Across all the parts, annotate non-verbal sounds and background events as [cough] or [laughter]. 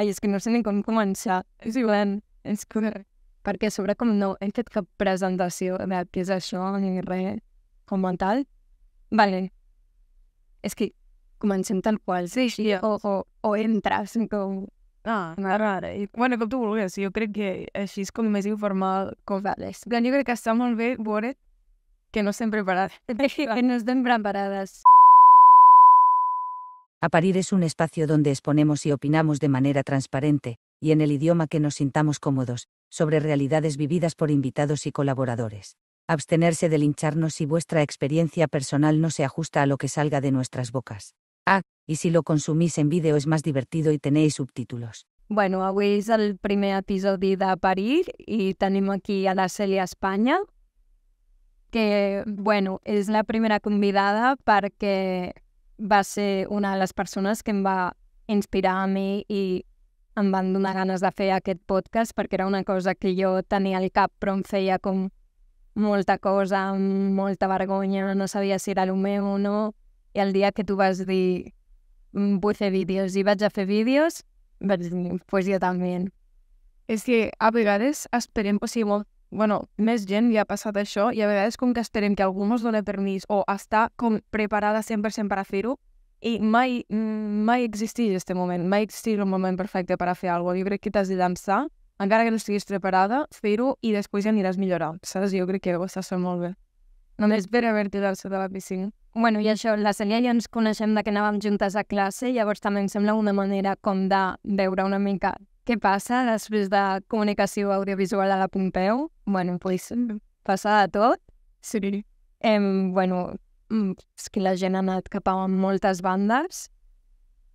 Ai, és que no sé ni com començar. És igual, és que... Perquè a sobre com no he fet cap presentació de què és això ni res com a tal. Vale. És que comencem tal qual. Sí, sí. O, o, o entres com... Ah, rara. I, bueno, com tu vulguis. Jo crec que així és com més informal. Com... Vale. Plan, jo crec que està molt bé veure que no estem preparades. [laughs] que no estem preparades. Aparir es un espacio donde exponemos y opinamos de manera transparente, y en el idioma que nos sintamos cómodos, sobre realidades vividas por invitados y colaboradores. Abstenerse de lincharnos si vuestra experiencia personal no se ajusta a lo que salga de nuestras bocas. Ah, y si lo consumís en vídeo es más divertido y tenéis subtítulos. Bueno, avui el primer episodio de Parir y tenemos aquí a la Celia España, que, bueno, es la primera convidada que va ser una de les persones que em va inspirar a mi i em van donar ganes de fer aquest podcast perquè era una cosa que jo tenia al cap però em feia com molta cosa, molta vergonya, no sabia si era el meu o no. I el dia que tu vas dir mm, vull fer vídeos i vaig a fer vídeos, vaig dir, mm, pues jo també. És que a vegades esperem o sigui, molt bueno, més gent li ha passat això i a vegades com que esperem que algú ens doni permís o està com preparada 100% per a fer-ho i mai, mm, mai existeix aquest moment, mai existeix un moment perfecte per a fer alguna cosa. Jo crec que t'has de llançar, encara que no estiguis preparada, fer-ho i després ja aniràs millorant, saps? Jo crec que ho estàs fent molt bé. Només per haver-te llançat a la piscina. Bueno, i això, la Celia ja ens coneixem de que anàvem juntes a classe, llavors també em sembla una manera com de veure una mica què passa després de comunicació audiovisual a la Pompeu? bueno, pues, mm. passa de tot. Sí. Em, bueno, mm, és que la gent ha anat cap a moltes bandes.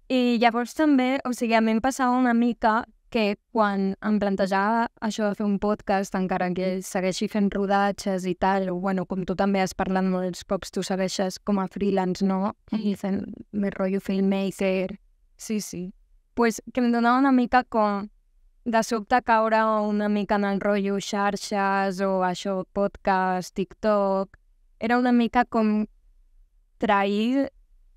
I llavors també, o sigui, a mi em passava una mica que quan em plantejava això de fer un podcast, encara que segueixi fent rodatges i tal, o bueno, com tu també has parlat molts cops, tu segueixes com a freelance, no? Mm. I fent més rotllo filmmaker. Sí, sí pues, que em donava una mica com de sobte caure una mica en el rotllo xarxes o això, podcast, TikTok... Era una mica com trair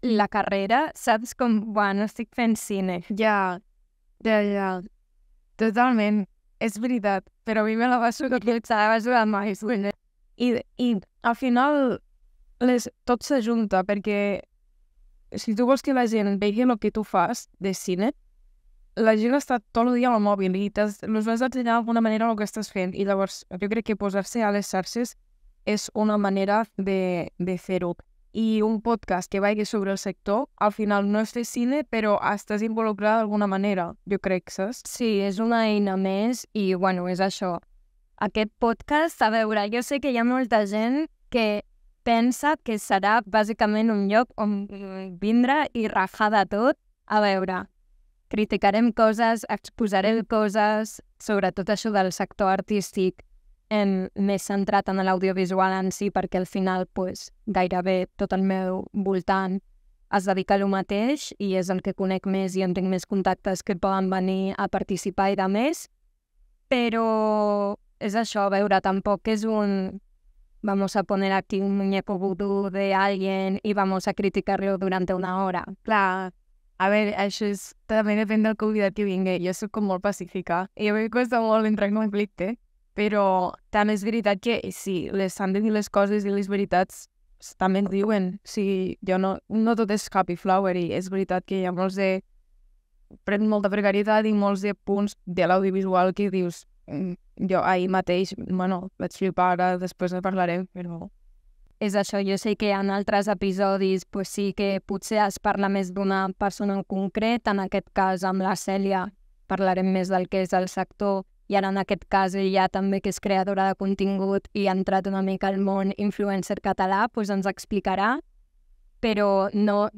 la carrera, saps? Com, bueno, estic fent cine. Ja, ja, ja. Totalment. És veritat. Però a mi me la va sugar que se la va sugar mai. I, I al final les, tot s'ajunta perquè si tu vols que la gent vegi el que tu fas de cine, la gent està tot el dia amb el mòbil i els vas ensenyar d'alguna manera el que estàs fent i llavors jo crec que posar-se a les xarxes és una manera de, de fer-ho. I un podcast que vagi sobre el sector, al final no és de cine, però estàs involucrada d'alguna manera, jo crec, saps? Sí, és una eina més i, bueno, és això. Aquest podcast, a veure, jo sé que hi ha molta gent que pensa que serà bàsicament un lloc on vindre i rajar de tot. A veure, criticarem coses, exposarem mm. coses, sobretot això del sector artístic en, més centrat en l'audiovisual en si, perquè al final pues, gairebé tot el meu voltant es dedica a lo mateix i és el que conec més i en tinc més contactes que poden venir a participar i de més. Però és això, a veure, tampoc és un vamos a poner aquí un muñeco vudú de alguien y vamos a criticarlo durante una hora. Clar, a veure, això és, també depèn del convidat que vingui. Jo sóc com molt pacífica i a mi costa molt entrar en conflicte, però també és veritat que sí, les s'han de dir les coses i les veritats també ens diuen. O sigui, jo no, no tot és happy flower i és veritat que hi ha molts de... Pren molta precarietat i molts de punts de l'audiovisual que dius mm, jo ahir mateix, bueno, vaig flipar, ara després en parlarem, però és això, jo sé que en altres episodis pues sí que potser es parla més d'una persona en concret, en aquest cas amb la Cèlia parlarem més del que és el sector i ara en aquest cas ella també que és creadora de contingut i ha entrat una mica al món influencer català, pues ens explicarà, però no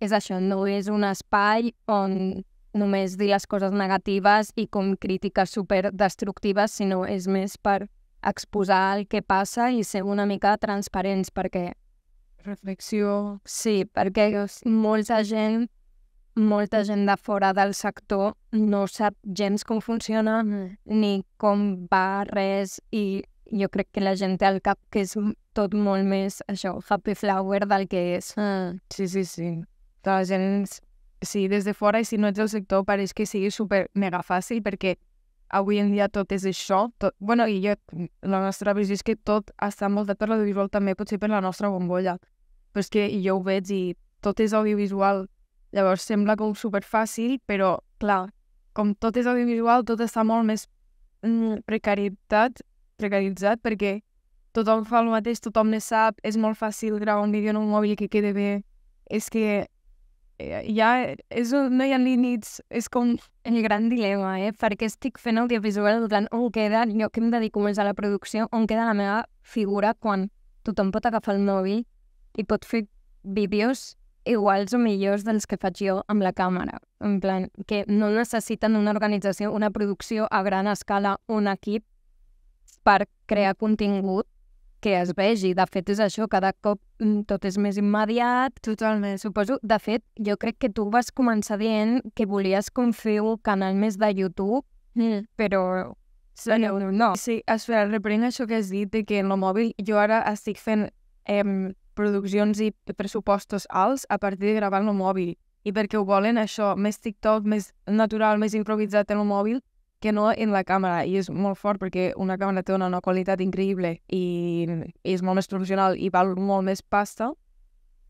és això, no és un espai on només dir les coses negatives i com crítiques superdestructives, sinó és més per exposar el que passa i ser una mica transparents perquè... Reflexió... Sí, perquè molta gent, molta gent de fora del sector no sap gens com funciona mm. ni com va res i jo crec que la gent té al cap que és tot molt més això, happy flower del que és. Mm. Sí, sí, sí. Tota la gent, sí, des de fora i si no ets del sector pareix que sigui super mega fàcil perquè avui en dia tot és això. Tot... bueno, i jo, la nostra visió és que tot està envoltat per l'audiovisual també, potser per la nostra bombolla. Però és que jo ho veig i tot és audiovisual. Llavors sembla com superfàcil, però clar, com tot és audiovisual, tot està molt més mm, precaritat, precaritzat perquè tothom fa el mateix, tothom ne sap, és molt fàcil gravar un vídeo en un mòbil que quede bé. És que ja és un, no hi ha límits, és com el gran dilema, eh? Perquè estic fent audiovisual, plan, on queda, jo que em dedico més a la producció, on queda la meva figura quan tothom pot agafar el mòbil i pot fer vídeos iguals o millors dels que faig jo amb la càmera. En plan, que no necessiten una organització, una producció a gran escala, un equip per crear contingut que es vegi. De fet, és això, cada cop mm, tot és més immediat. Totalment. Suposo, de fet, jo crec que tu vas començar dient que volies com fer un canal més de YouTube, mm. però sí, Bueno, no, no. Sí, espera, reprenent això que has dit, de que en el mòbil jo ara estic fent em, produccions i pressupostos alts a partir de gravar en el mòbil. I perquè ho volen, això, més TikTok, més natural, més improvisat en el mòbil, que no en la càmera, i és molt fort perquè una càmera té una, una qualitat increïble i, i és molt més professional i val molt més pasta,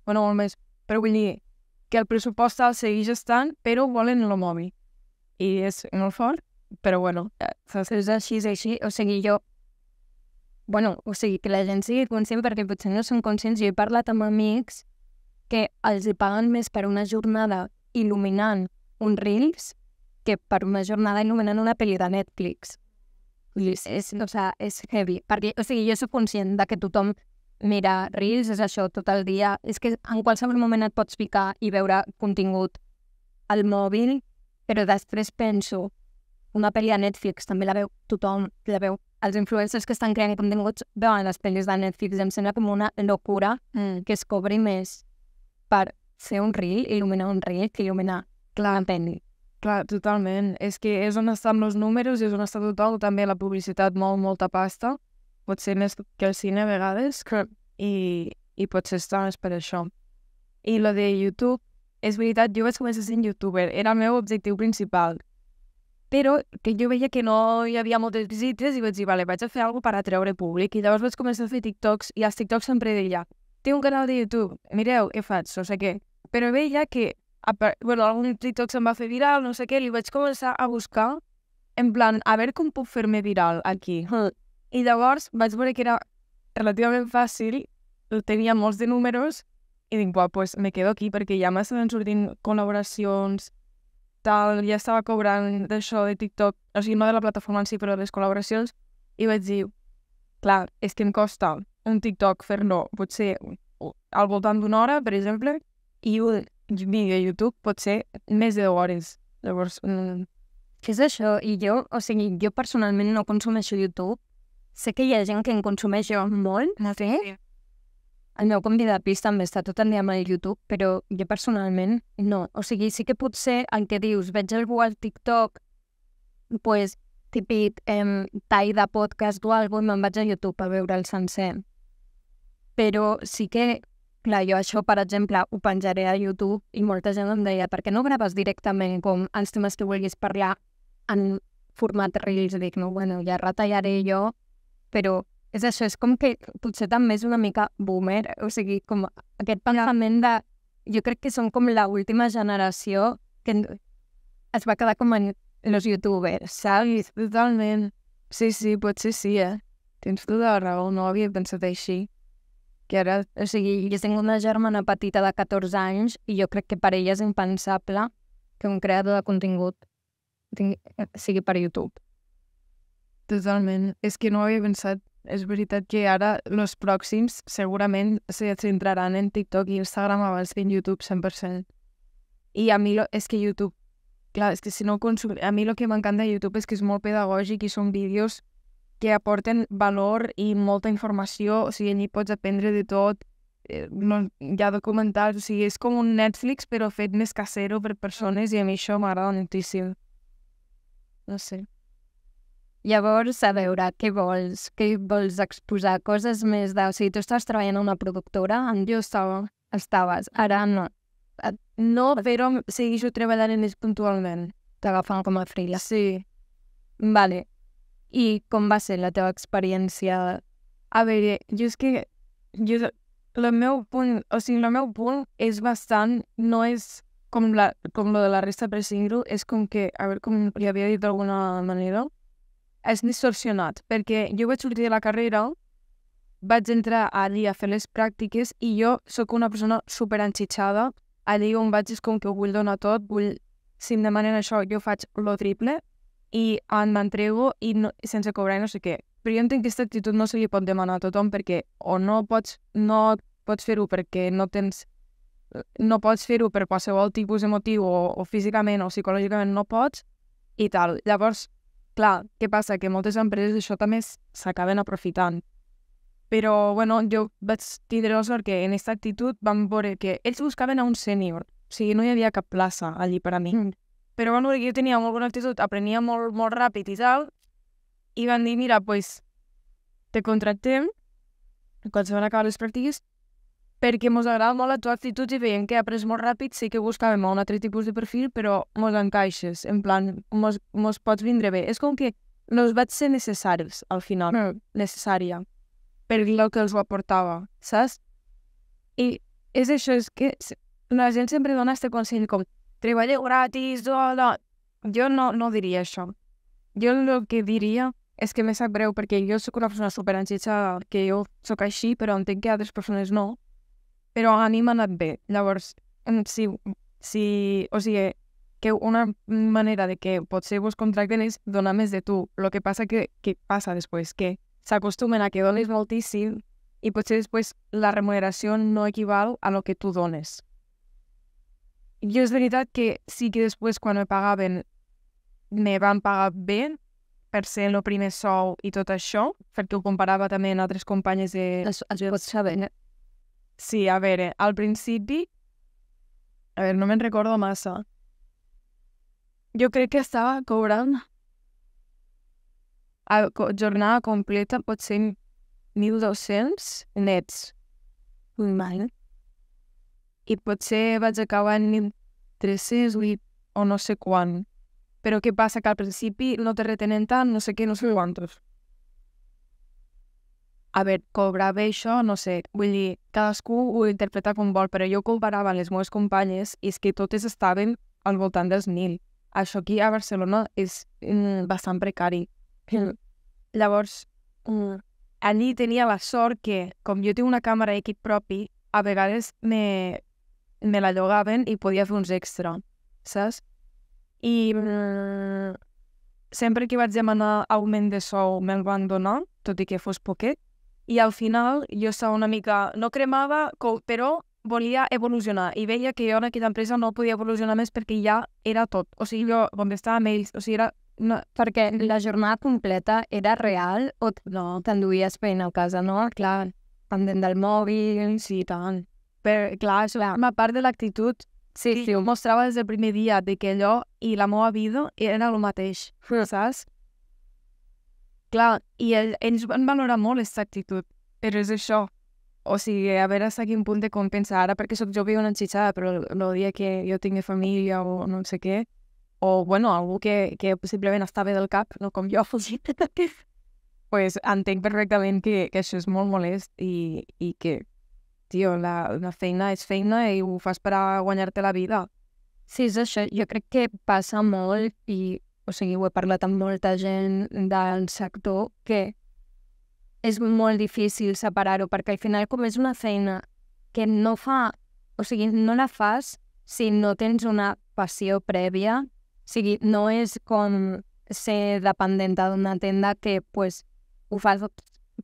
bueno, molt més, però vull dir que el pressupost el segueix estant, però volen el mòbil. I és molt fort, però bueno, eh, és així, és així, o sigui, jo bueno, o sigui, que la gent sigui conscient perquè potser no són conscients. Jo he parlat amb amics que els paguen més per una jornada il·luminant un reels que per una jornada anomenen una pel·li de Netflix. sí. és, o sea, és heavy. Perquè, o sigui, jo sóc conscient de que tothom mira Reels, és això, tot el dia. És que en qualsevol moment et pots ficar i veure contingut al mòbil, però després penso, una pel·li de Netflix també la veu tothom, la veu els influencers que estan creant continguts veuen les pel·lis de Netflix. i Em sembla com una locura mm. que es cobri més per fer un reel, il·luminar un reel, que il·luminar clar, la pel·li. Clar, totalment. És que és on estan els números i és on està tothom. També la publicitat molt, molta pasta. Potser més que el cine a vegades. Que... I, I potser estar és per això. I lo de YouTube, és veritat, jo vaig començar sent youtuber. Era el meu objectiu principal. Però que jo veia que no hi havia moltes visites i vaig dir, vale, vaig a fer alguna cosa per atreure públic. I llavors vaig començar a fer TikToks i els TikToks sempre deia, té un canal de YouTube, mireu, què faig, o sigui que... Però veia que bueno, algun TikTok se'm va fer viral, no sé què, li vaig començar a buscar, en plan, a veure com puc fer-me viral aquí. I llavors vaig veure que era relativament fàcil, tenia molts de números, i dic, buah, pues me quedo aquí perquè ja m'estaven sortint col·laboracions, tal, ja estava cobrant d'això de TikTok, o sigui, no de la plataforma en si, però de les col·laboracions, i vaig dir, clar, és que em costa un TikTok fer-lo potser al voltant d'una hora, per exemple, i un vídeo a e YouTube pot ser més de 10 hores. Llavors... Mm. Que és això, i jo, o sigui, jo personalment no consumeixo YouTube. Sé que hi ha gent que en consumeix jo molt, no ah, sé. Sí. El meu convidat també està tot el dia amb el YouTube, però jo personalment no. O sigui, sí que potser el que dius, veig algú al TikTok, doncs pues, típic eh, tall de podcast o alguna cosa, i me'n vaig a YouTube a veure el sencer. Però sí que Clar, jo això, per exemple, ho penjaré a YouTube i molta gent em deia per què no graves directament com els temes que vulguis parlar en format Reels? Dic, no, bueno, ja retallaré jo, però és això, és com que potser també és una mica boomer, o sigui, com aquest pensament de... Jo crec que som com l'última generació que es va quedar com en los youtubers, saps? Totalment. Sí, sí, potser sí, eh? Tens tota la raó, no havia pensat així que ara, o sigui, jo tinc una germana petita de 14 anys i jo crec que per ella és impensable que un creador de contingut tingui, eh, sigui per YouTube. Totalment. És que no ho havia pensat. És veritat que ara els pròxims segurament se centraran en TikTok i Instagram abans que en YouTube 100%. I a mi lo, és que YouTube... Clar, és que si no consum... A mi el que m'encanta de YouTube és que és molt pedagògic i són vídeos que aporten valor i molta informació, o sigui, allà pots aprendre de tot, eh, no, hi ha documentals, o sigui, és com un Netflix però fet més casero per persones i a mi això m'agrada moltíssim. No sé. Llavors, a veure, què vols? Què vols exposar? Coses més de... O sigui, tu estàs treballant a una productora? En... Jo estava. Estaves. Ara no. Eh, no, però segueixo treballant en ells puntualment. T'agafen com a freelance. Sí. Vale. I com va ser la teva experiència? A veure, eh, jo és que... Jo, el meu punt, o sigui, el meu punt és bastant, no és com, la, com lo de la resta per single, és com que, a veure com li havia dit d'alguna manera, és distorsionat, perquè jo vaig sortir de la carrera, vaig entrar allí a fer les pràctiques i jo sóc una persona super enxitxada, allí on vaig és com que ho vull donar tot, vull, si em demanen això, jo faig lo triple, i en m'entrego i no, sense cobrar i no sé què. Però jo entenc que aquesta actitud no se li pot demanar a tothom perquè o no pots, no pots fer-ho perquè no tens no pots fer-ho per qualsevol tipus emotiu o, o físicament o psicològicament no pots i tal. Llavors, clar, què passa? Que moltes empreses això també s'acaben aprofitant. Però, bueno, jo vaig tindre la sort que en aquesta actitud vam veure que ells buscaven a un sènior. O sigui, no hi havia cap plaça allí per a mi. Mm. Però veure que jo tenia molt bona actitud, aprenia molt, molt ràpid i tal, i van dir, mira, pues, te contractem quan se van acabar les pràctiques perquè ens agrada molt la teva actitud i veiem que après molt ràpid, sí que buscàvem un altre tipus de perfil, però mos encaixes, en plan, mos, mos pots vindre bé. És com que nos vaig ser necessaris, al final, no. necessària, per el que els ho aportava, saps? I és això, és que la gent sempre dona aquest consell com treballeu gratis, oh, no. Jo no, no diria això. Jo el que diria és que m'és sap greu perquè jo sóc una persona super que jo sóc així, però entenc que altres persones no. Però a mi m'ha anat bé. Llavors, si, si, o sigui, que una manera de que potser vos contracten és donar més de tu. El que passa que, que passa després, que s'acostumen a que dones moltíssim i potser després la remuneració no equival a lo que tu dones. Jo és veritat que sí que després, quan me pagaven, me van pagar bé, per ser el primer sou i tot això, perquè ho comparava també amb altres companyes de... es de... pot saber, eh? Sí, a veure, al principi... A veure, no me'n recordo massa. Jo crec que estava cobrant a, co jornada completa potser 1.200 nets. Un mal i potser vaig acabar en 300 o, o no sé quan. Però què passa? Que al principi no te retenen tant, no sé què, no sé quantos. A veure, cobrar bé això, no sé, vull dir, cadascú ho interpreta com vol, però jo comparava les meves companyes i és que totes estaven al voltant dels mil. Això aquí a Barcelona és mm, bastant precari. Mm. Llavors, mm, allí tenia la sort que, com jo tinc una càmera d'equip propi, a vegades me me la llogaven i podia fer uns extra, saps? I mm, sempre que vaig demanar augment de sou me'l van donar, tot i que fos poquet, i al final jo estava una mica... No cremava, però volia evolucionar i veia que jo en aquesta empresa no podia evolucionar més perquè ja era tot. O sigui, jo contestava amb ells, o sigui, era... No, perquè mm. la jornada completa era real o no? T'enduies feina a casa, no? Clar, pendent del mòbil... Sí, tant. Per, clar, això clar. forma part de l'actitud. Sí, sí. Jo mostrava des del primer dia de que allò i la meva vida era hmm. el mateix, mm. saps? Clar, i ell, ells van valorar molt aquesta actitud, però és això. O sigui, a veure a quin punt de compensa ara, perquè sóc jo viu una xitxada, però el dia que jo tingui família o no sé què, o, bueno, algú que, que possiblement està bé del cap, no com jo, [laughs] pues entenc perfectament que, que això és molt molest i, i que tio, la, la feina és feina i ho fas per a guanyar-te la vida. Sí, és això. Jo crec que passa molt i, o sigui, ho he parlat amb molta gent del sector, que és molt difícil separar-ho, perquè al final com és una feina que no fa... O sigui, no la fas si no tens una passió prèvia. O sigui, no és com ser dependent d'una tenda que pues, ho fas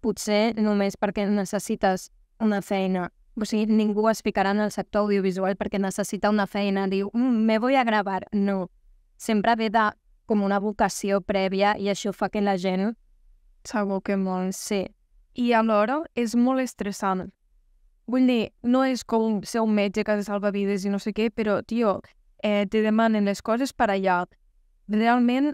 potser només perquè necessites una feina o sigui, ningú es ficarà en el sector audiovisual perquè necessita una feina, diu, mm, me voy a gravar. No, sempre ve de com una vocació prèvia i això fa que la gent... Segur que molt. Sí. I alhora és molt estressant. Vull dir, no és com ser un metge que salva vides i no sé què, però, tio, eh, te demanen les coses per allà. Realment,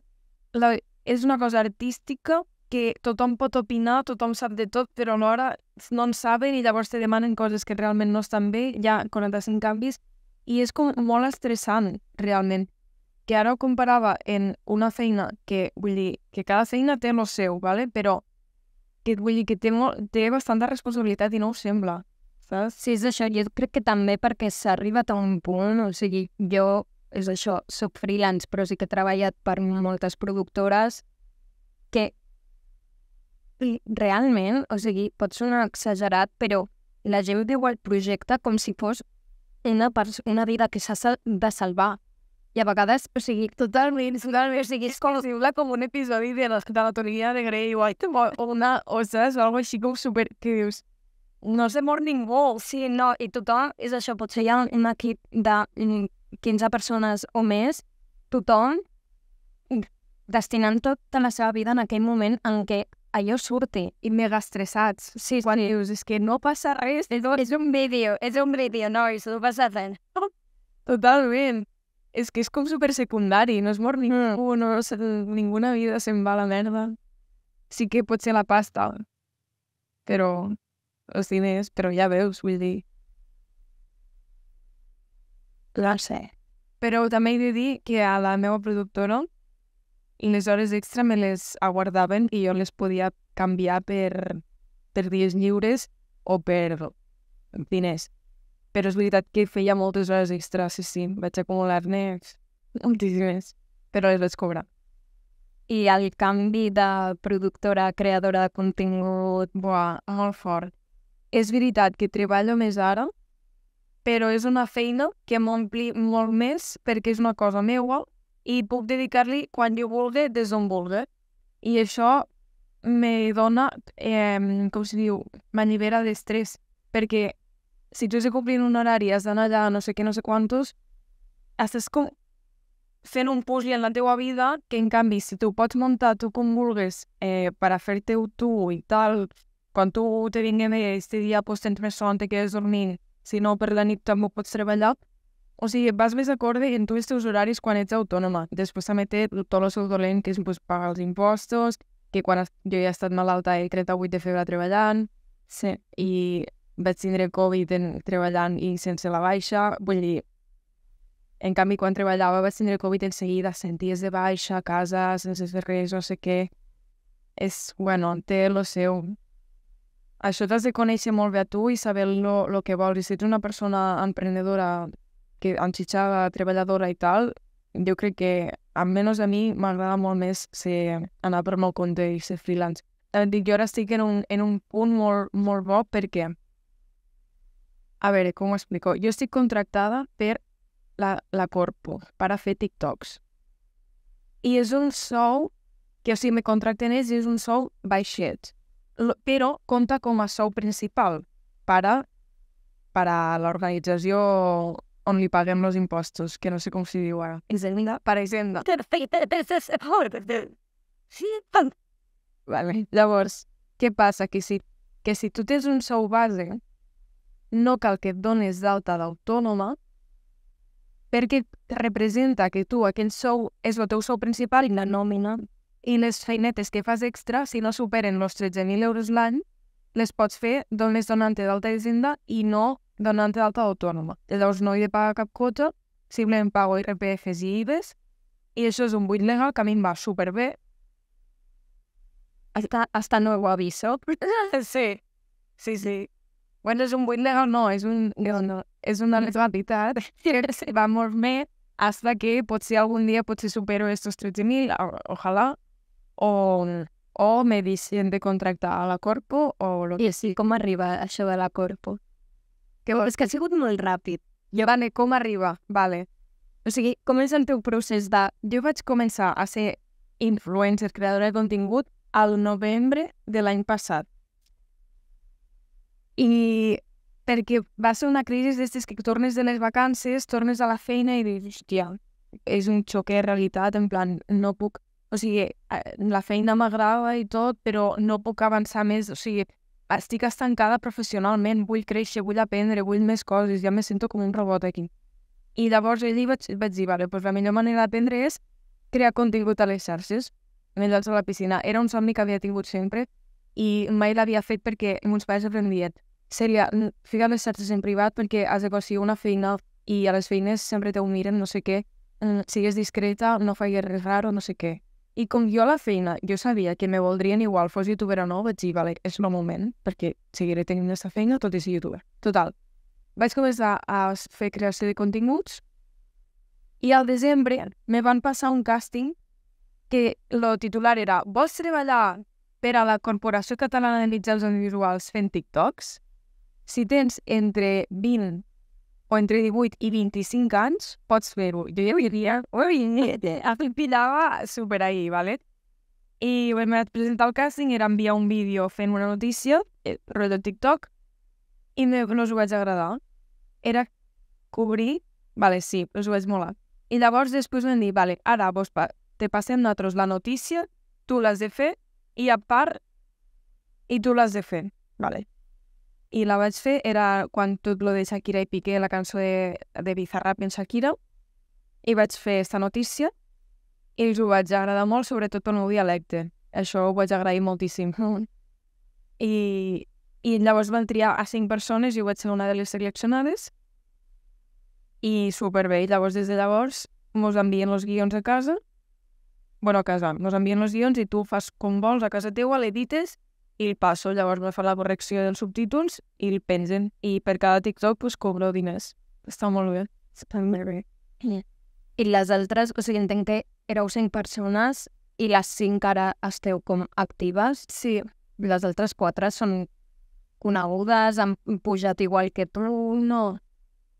la, és una cosa artística que tothom pot opinar, tothom sap de tot, però alhora no en saben i llavors te demanen coses que realment no estan bé, ja ha 45 canvis, i és com molt estressant, realment. Que ara ho comparava en una feina que, vull dir, que cada feina té el seu, ¿vale? però que, vull dir, que té, molt, té bastanta responsabilitat i no ho sembla, saps? Sí, és això. Jo crec que també perquè s'ha arribat a un punt, o sigui, jo, és això, soc freelance, però sí que he treballat per moltes productores que realment, o sigui, pot sonar exagerat, però la gent veu el projecte com si fos una, una vida que s'ha de salvar. I a vegades, o sigui... Totalment, totalment. O sigui, és com... Sembla com un episodi de la, de la teoria de Grey White o una... O O alguna així com super... Que dius... No se mor ningú. Sí, no. I tothom... És això, potser hi ha un equip de 15 persones o més. Tothom destinant tota la seva vida en aquell moment en què allò surti i mega estressats. Sí, quan dius, és que no passa res. És un, és un vídeo, és un vídeo, i no passa res. Totalment. És que és com super secundari, no es mor ningú, mm. no, se, ninguna vida se'n va a la merda. Sí que pot ser la pasta, però els diners, però ja veus, vull dir... No sé. Però també he de dir que a la meva productora i les hores extra me les aguardaven i jo les podia canviar per, per dies lliures o per diners. Però és veritat que feia moltes hores extra, sí, sí, vaig acumular-ne [laughs] moltíssimes, però les vaig cobrar. I el canvi de productora, creadora de contingut, buah, molt fort. És veritat que treballo més ara, però és una feina que m'ompli molt més perquè és una cosa meua i puc dedicar-li quan jo vulgui, des d'on vulgui. I això me dona, eh, com se diu, m'allibera d'estrès, perquè si tu has de complir un horari, has d'anar allà no sé què, no sé quantos, estàs com fent un puzzle en la teua vida que, en canvi, si tu pots muntar tu com vulgues eh, per a fer teu tu i tal, quan tu te vingui bé, este dia pues, tens més son, te quedes dormint, si no per la nit també pots treballar, o sigui, vas més acorde en tu els teus horaris quan ets autònoma. Després també té tot el seu dolent, que és pues, pagar els impostos, que quan jo ja he estat malalta el 38 de febre treballant, sí. i vaig tindre Covid en, treballant i sense la baixa, vull dir, en canvi, quan treballava vaig tindre Covid en seguida, senties de baixa, a casa, sense fer res, no sé què. És, bueno, té lo seu. Això t'has de conèixer molt bé a tu i saber lo, lo que vols. I si ets una persona emprenedora que en xitxa treballadora i tal, jo crec que, almenys a mi, m'agrada molt més ser, anar per meu compte i ser freelance. Et eh, dic, jo ara estic en un, en un punt molt, molt bo perquè, a veure, com ho explico? Jo estic contractada per la, la Corpo per a fer TikToks. I és un sou que, o sigui, me contracten ells i és un sou baixet. Però compta com a sou principal per a, per a l'organització on li paguem els impostos, que no sé com s'hi diu ara. Hisenda. Per Hisenda. Sí, vale. Llavors, què passa? Que si, que si tu tens un sou base, no cal que et dones d'alta d'autònoma perquè representa que tu aquell sou és el teu sou principal i la nòmina i les feinetes que fas extra, si no superen els 13.000 euros l'any, les pots fer d'on les donen d'alta hisenda i no donant d'alta autònoma. Llavors no he de pagar cap quota, simplement pago IRPFs i IVs, i això és un buit legal que a mi em va superbé. Hasta, hasta nuevo aviso. [laughs] sí, sí, sí. Bueno, és un buit legal, no, és, un, és, no, és una legalitat. [laughs] va molt bé hasta que potser algun dia potser supero aquests 13.000, ojalà, o, o me deixen de contractar a la Corpo o lo que... I sí, com arriba això de la Corpo? que és que ha sigut molt ràpid. Jo... Vale, com arriba? Vale. O sigui, com és el teu procés de... Jo vaig començar a ser influencer, creadora de contingut, al novembre de l'any passat. I perquè va ser una crisi d'aquestes que tornes de les vacances, tornes a la feina i dius, hòstia, és un xoc de realitat, en plan, no puc... O sigui, eh, la feina m'agrada i tot, però no puc avançar més, o sigui, estic estancada professionalment, vull créixer, vull aprendre, vull més coses, ja me sento com un robot aquí. I llavors ell vaig, vaig dir, vale, doncs la millor manera d'aprendre és crear contingut a les xarxes, menjant-se a la piscina. Era un somni que havia tingut sempre i mai l'havia fet perquè els meus pares em dient, seria, fica les xarxes en privat perquè has de conseguir una feina i a les feines sempre te ho miren, no sé què, sigues discreta, no faigues res raro, no sé què. I com jo a la feina, jo sabia que me voldrien igual, fos youtuber o no, vaig dir, vale, és el moment, perquè seguiré tenint aquesta feina tot i ser youtuber. Total, vaig començar a fer creació de continguts i al desembre me van passar un càsting que el titular era Vols treballar per a la Corporació Catalana de Mitjans Audiovisuals fent TikToks? Si tens entre 20 o entre 18 i 25 anys, pots fer-ho. Jo ja ho diria, eh, apilava super ahir, ¿vale? I quan vaig presentar el càsting era enviar un vídeo fent una notícia, eh, de TikTok, i no, no us ho vaig agradar. Era cobrir, vale, sí, però us ho vaig molar. I llavors després vam dir, vale, ara vos pa te passem nosaltres la notícia, tu l'has de fer, i a part, i tu l'has de fer, vale i la vaig fer era quan tot lo de Shakira i Piqué, la cançó de, de Bizarrap en Shakira, i vaig fer esta notícia i els ho vaig agradar molt, sobretot pel meu dialecte. Això ho vaig agrair moltíssim. [laughs] I, i llavors van triar a cinc persones i vaig ser una de les seleccionades i superbé. I llavors, des de llavors, mos envien els guions a casa bueno, a casa, mos envien els guions i tu fas com vols a casa teua, l'edites i el passo, llavors me fa la correcció dels subtítols i el pengen. I per cada TikTok pues, cobro diners. Està molt bé. Està molt bé. I les altres, o sigui, entenc que éreu cinc persones i les cinc ara esteu com actives. Sí. Les altres quatre són conegudes, han pujat igual que tu, no?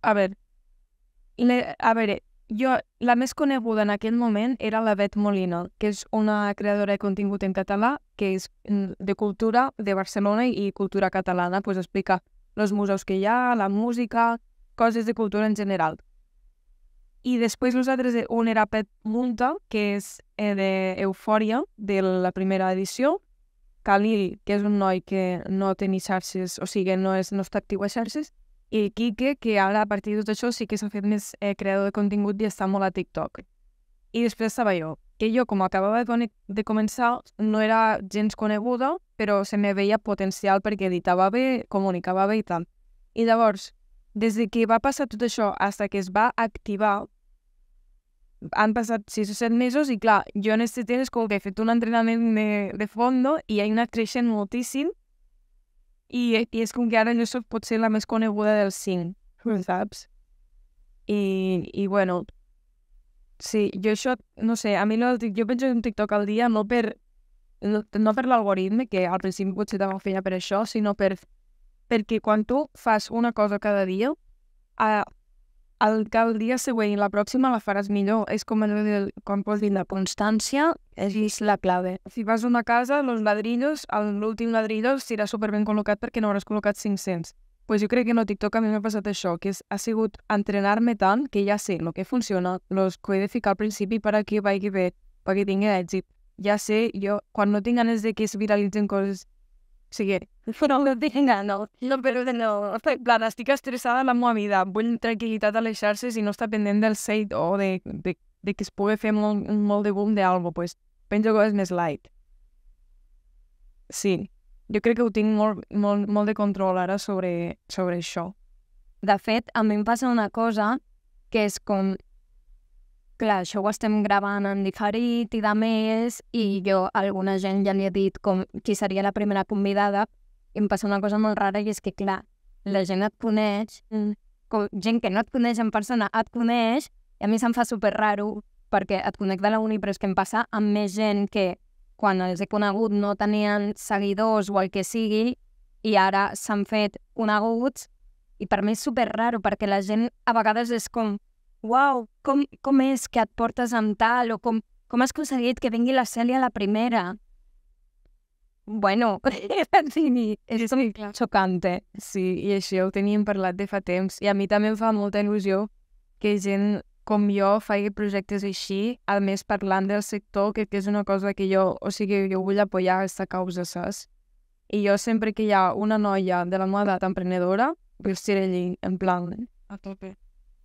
A veure, a veure, eh, jo, la més coneguda en aquell moment era la Bet Molina, que és una creadora de contingut en català, que és mm, de cultura de Barcelona i cultura catalana, pues explica els museus que hi ha, la música, coses de cultura en general. I després nosaltres, eh, un era Pet Munta, que és eh, de d'Eufòria, de, de la primera edició, Khalil, que és un noi que no té ni xarxes, o sigui, no, és, no està actiu a xarxes, i Quique, que ara a partir de tot això sí que s'ha fet més eh, creador de contingut i està molt a TikTok. I després estava jo, que jo com acabava de, de començar no era gens coneguda, però se me veia potencial perquè editava bé, comunicava bé i tal. I llavors, des de que va passar tot això hasta que es va activar, han passat 6 o 7 mesos i clar, jo en aquest temps com que he fet un entrenament de, de fondo i hi ha una creixent moltíssim i, i és com que ara jo soc potser la més coneguda del cinc, saps? I, i bueno, sí, jo això, no sé, a mi no, jo penso en TikTok al dia no per, no, no per l'algoritme, que al principi potser també feia per això, sinó per, perquè quan tu fas una cosa cada dia, a, el, el dia següent i la pròxima la faràs millor. És com el, com pots dir la constància és la clave. Si vas a una casa, els ladrillos, l'últim ladrillo serà superben col·locat perquè no hauràs col·locat 500. pues jo crec que no TikTok a mi m'ha passat això, que és, ha sigut entrenar-me tant que ja sé el que funciona, los que he de ficar al principi per a vagi bé, perquè tingui èxit. Ja sé, jo, quan no tinc ganes de que es viralitzen coses, o sigui, [laughs] no, no tinc no, no, però no. En plan, estic estressada en la meva vida, vull tranquil·litat a les xarxes i no estar pendent del seit o de, de, de que es pugui fer molt, molt de boom cosa, pues penjo coses més light. Sí, jo crec que ho tinc molt, molt, molt de control ara sobre, sobre això. De fet, a mi em passa una cosa que és com... Clar, això ho estem gravant en diferit i de més, i jo a alguna gent ja li he dit com qui seria la primera convidada, i em passa una cosa molt rara i és que, clar, la gent et coneix, mm. com, gent que no et coneix en persona et coneix, i a mi se'm fa super raro perquè et connecta de la uni, però és que em passa amb més gent que quan els he conegut no tenien seguidors o el que sigui i ara s'han fet coneguts i per mi és super raro perquè la gent a vegades és com uau, com, com és que et portes amb tal o com, com has aconseguit que vingui la Cèlia la primera? Bueno, eh, sí, [laughs] és un xocante. Sí, i això ho teníem parlat de fa temps i a mi també em fa molta il·lusió que gent com jo faig projectes així, a més parlant del sector, que és una cosa que jo, o sigui, jo vull apoyar aquesta causa, saps? I jo sempre que hi ha una noia de la moda emprenedora, vull ser allí, en plan... A tope.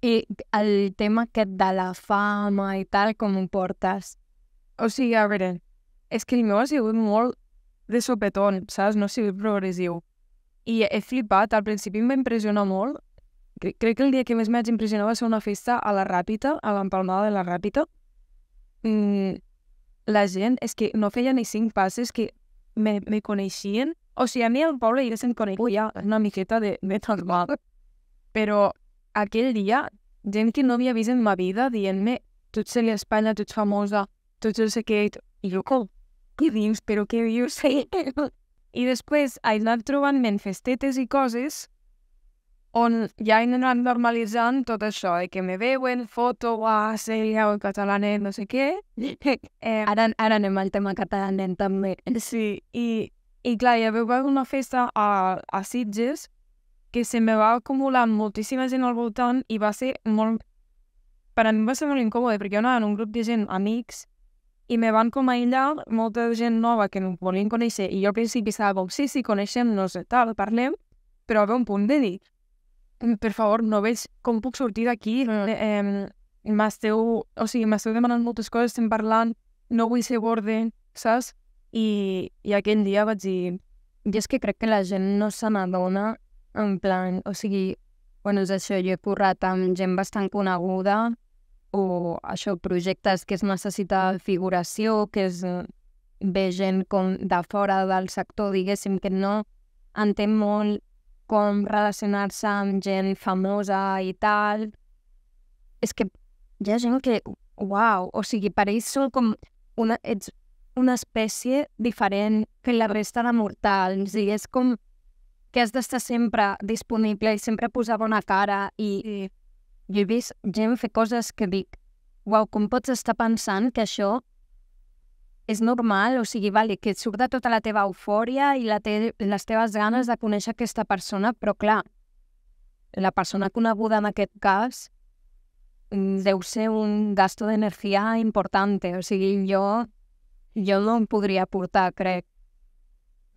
I el tema aquest de la fama i tal, com ho portes? O sigui, a veure, és que el meu ha sigut molt de sopetón, saps? No ha sigut progressiu. I he flipat, al principi em va impressionar molt, Crec, crec que el dia que més m'haig impressionat va ser una festa a la Ràpita, a l'Empalmada de la Ràpita. Mm, la gent, és que no feia ni cinc passes que me, me coneixien. O sigui, a mi al poble ja se'n conegut ja una miqueta de, de tot mal. Però aquell dia, gent que no havia vist en ma vida dient-me tu ets a Espanya, tu ets famosa, tu ets el secret. I jo com, què dius? Però què dius? [laughs] I després he anat trobant-me en festetes i coses on ja han anat normalitzant tot això, eh? que me veuen, foto, uah, Celia, o catalanet, no sé què. [laughs] eh, ara, ara anem al tema catalanet també. Sí, i, i clar, hi havia una festa a, a Sitges que se me va acumular moltíssima gent al voltant i va ser molt... Per a mi va ser molt incòmode perquè jo anava en un grup de gent, amics, i me van com aïllar molta gent nova que no volien conèixer i jo al principi estava com, sí, sí, coneixem, no sé, tal, parlem, però va un punt de dir, Mm, per favor, no veig com puc sortir d'aquí. Mm. Eh, O sigui, m'esteu demanant moltes coses, estem parlant, no vull ser borde, saps? I, i aquell dia vaig dir... Jo és que crec que la gent no se n'adona en plan... O sigui, bueno, és això, jo he currat amb gent bastant coneguda o això, projectes que es necessita figuració, que es ve gent com de fora del sector, diguéssim, que no entén molt com relacionar-se amb gent famosa i tal. És que hi ha gent que, uau, o sigui, per ells són com una, ets una espècie diferent que la resta de mortals i és com que has d'estar sempre disponible i sempre posar bona cara i sí. jo he vist gent fer coses que dic, uau, com pots estar pensant que això és normal, o sigui, vale, que et surta tota la teva eufòria i la te les teves ganes de conèixer aquesta persona, però clar, la persona coneguda en aquest cas mm, deu ser un gasto d'energia important, o sigui, jo, jo no em podria portar, crec.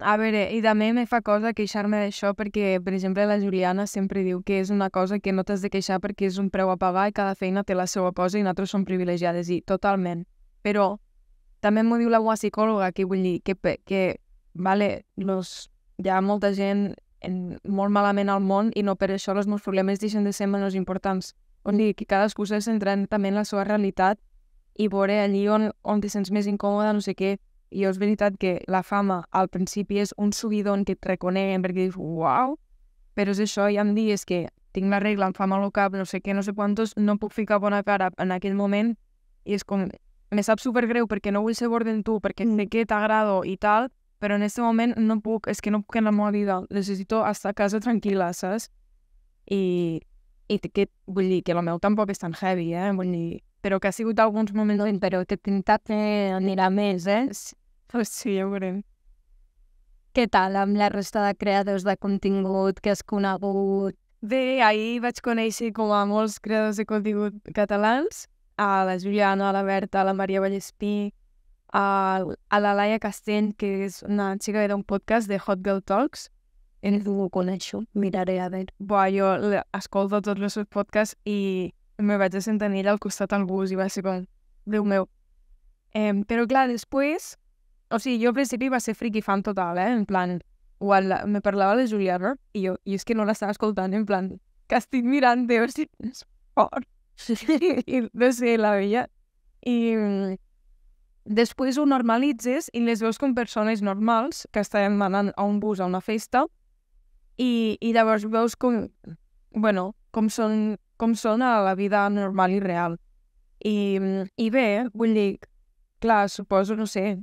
A veure, i també me fa cosa queixar-me d'això perquè, per exemple, la Juliana sempre diu que és una cosa que no t'has de queixar perquè és un preu a pagar i cada feina té la seva cosa i nosaltres som privilegiades i totalment. Però també m'ho diu la meva psicòloga, que vull dir que, que vale, los, hi ha molta gent en, molt malament al món i no per això els meus problemes deixen de ser menys importants. O sigui, que cadascú s'ha centrat també en la seva realitat i veure allí on, on te sents més incòmode, no sé què. I és veritat que la fama al principi és un subidon que et reconeguen perquè dius, uau, però és això, i em dies que tinc la regla, em fa mal el cap, no sé què, no sé quantos, no puc ficar bona cara en aquell moment i és com, me sap super greu perquè no vull ser bord en tu, perquè mm. sé que t'agrado i tal, però en aquest moment no puc, és que no puc en la meva vida, necessito estar a casa tranquil·la, saps? I, i que, vull dir que el meu tampoc és tan heavy, eh? Vull dir, però que ha sigut alguns moments... No, però que pintat que anirà més, eh? Sí, [laughs] pues sí, ja ho veurem. Què tal amb la resta de creadors de contingut que has conegut? Bé, ahir vaig conèixer com a molts creadors de contingut catalans a la Juliana, a la Berta, a la Maria Vallespí, a, a la Laia Castell, que és una xica que té un podcast de Hot Girl Talks. En Ell ho coneixo, miraré a veure. Buah, jo escolto tots els seus podcasts i me vaig sentar ella al costat del bus i va ser com, Déu meu. Eh, però clar, després, o sigui, jo al principi va ser friki fan total, eh? En plan, quan me parlava la Juliana i jo, i és que no l'estava escoltant, en plan, que estic mirant, Déu, si és fort i [laughs] no sé, la veia. I mm, després ho normalitzes i les veus com persones normals que estan anant a un bus a una festa i, i llavors veus com, bueno, com, són, com són a la vida normal i real. I, mm, i bé, vull dir, clar, suposo, no sé,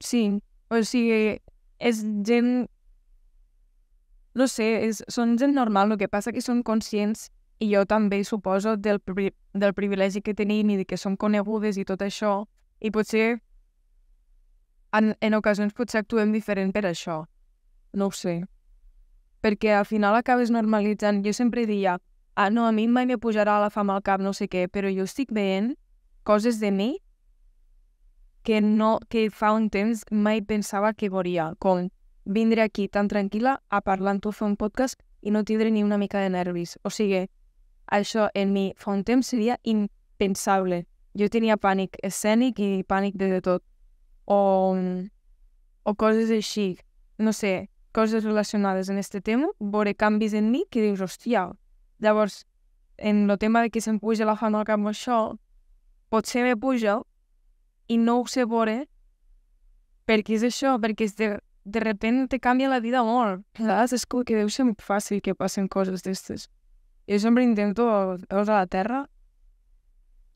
sí, o sigui, és gent, no sé, és, són gent normal, el que passa que són conscients i jo també suposo del, pri del privilegi que tenim i de que som conegudes i tot això, i potser en, en ocasions potser actuem diferent per això. No ho sé. Perquè al final acabes normalitzant. Jo sempre diria, ah, no, a mi mai me pujarà la fama al cap, no sé què, però jo estic veient coses de mi que, no, que fa un temps mai pensava que veuria, com vindre aquí tan tranquil·la a parlar amb tu, fer un podcast i no tindré ni una mica de nervis. O sigui, això en mi fa un temps seria impensable. Jo tenia pànic escènic i pànic de tot. O, o coses així. No sé, coses relacionades en aquest tema, veure canvis en mi que dius, hòstia, llavors, en el tema de que se'm puja la fama al cap amb això, potser me puja i no ho sé veure perquè és això, perquè és de, de repente te canvia la vida molt. Clar, És que deu ser molt fàcil que passen coses d'aquestes. Jo sempre intento els a la terra.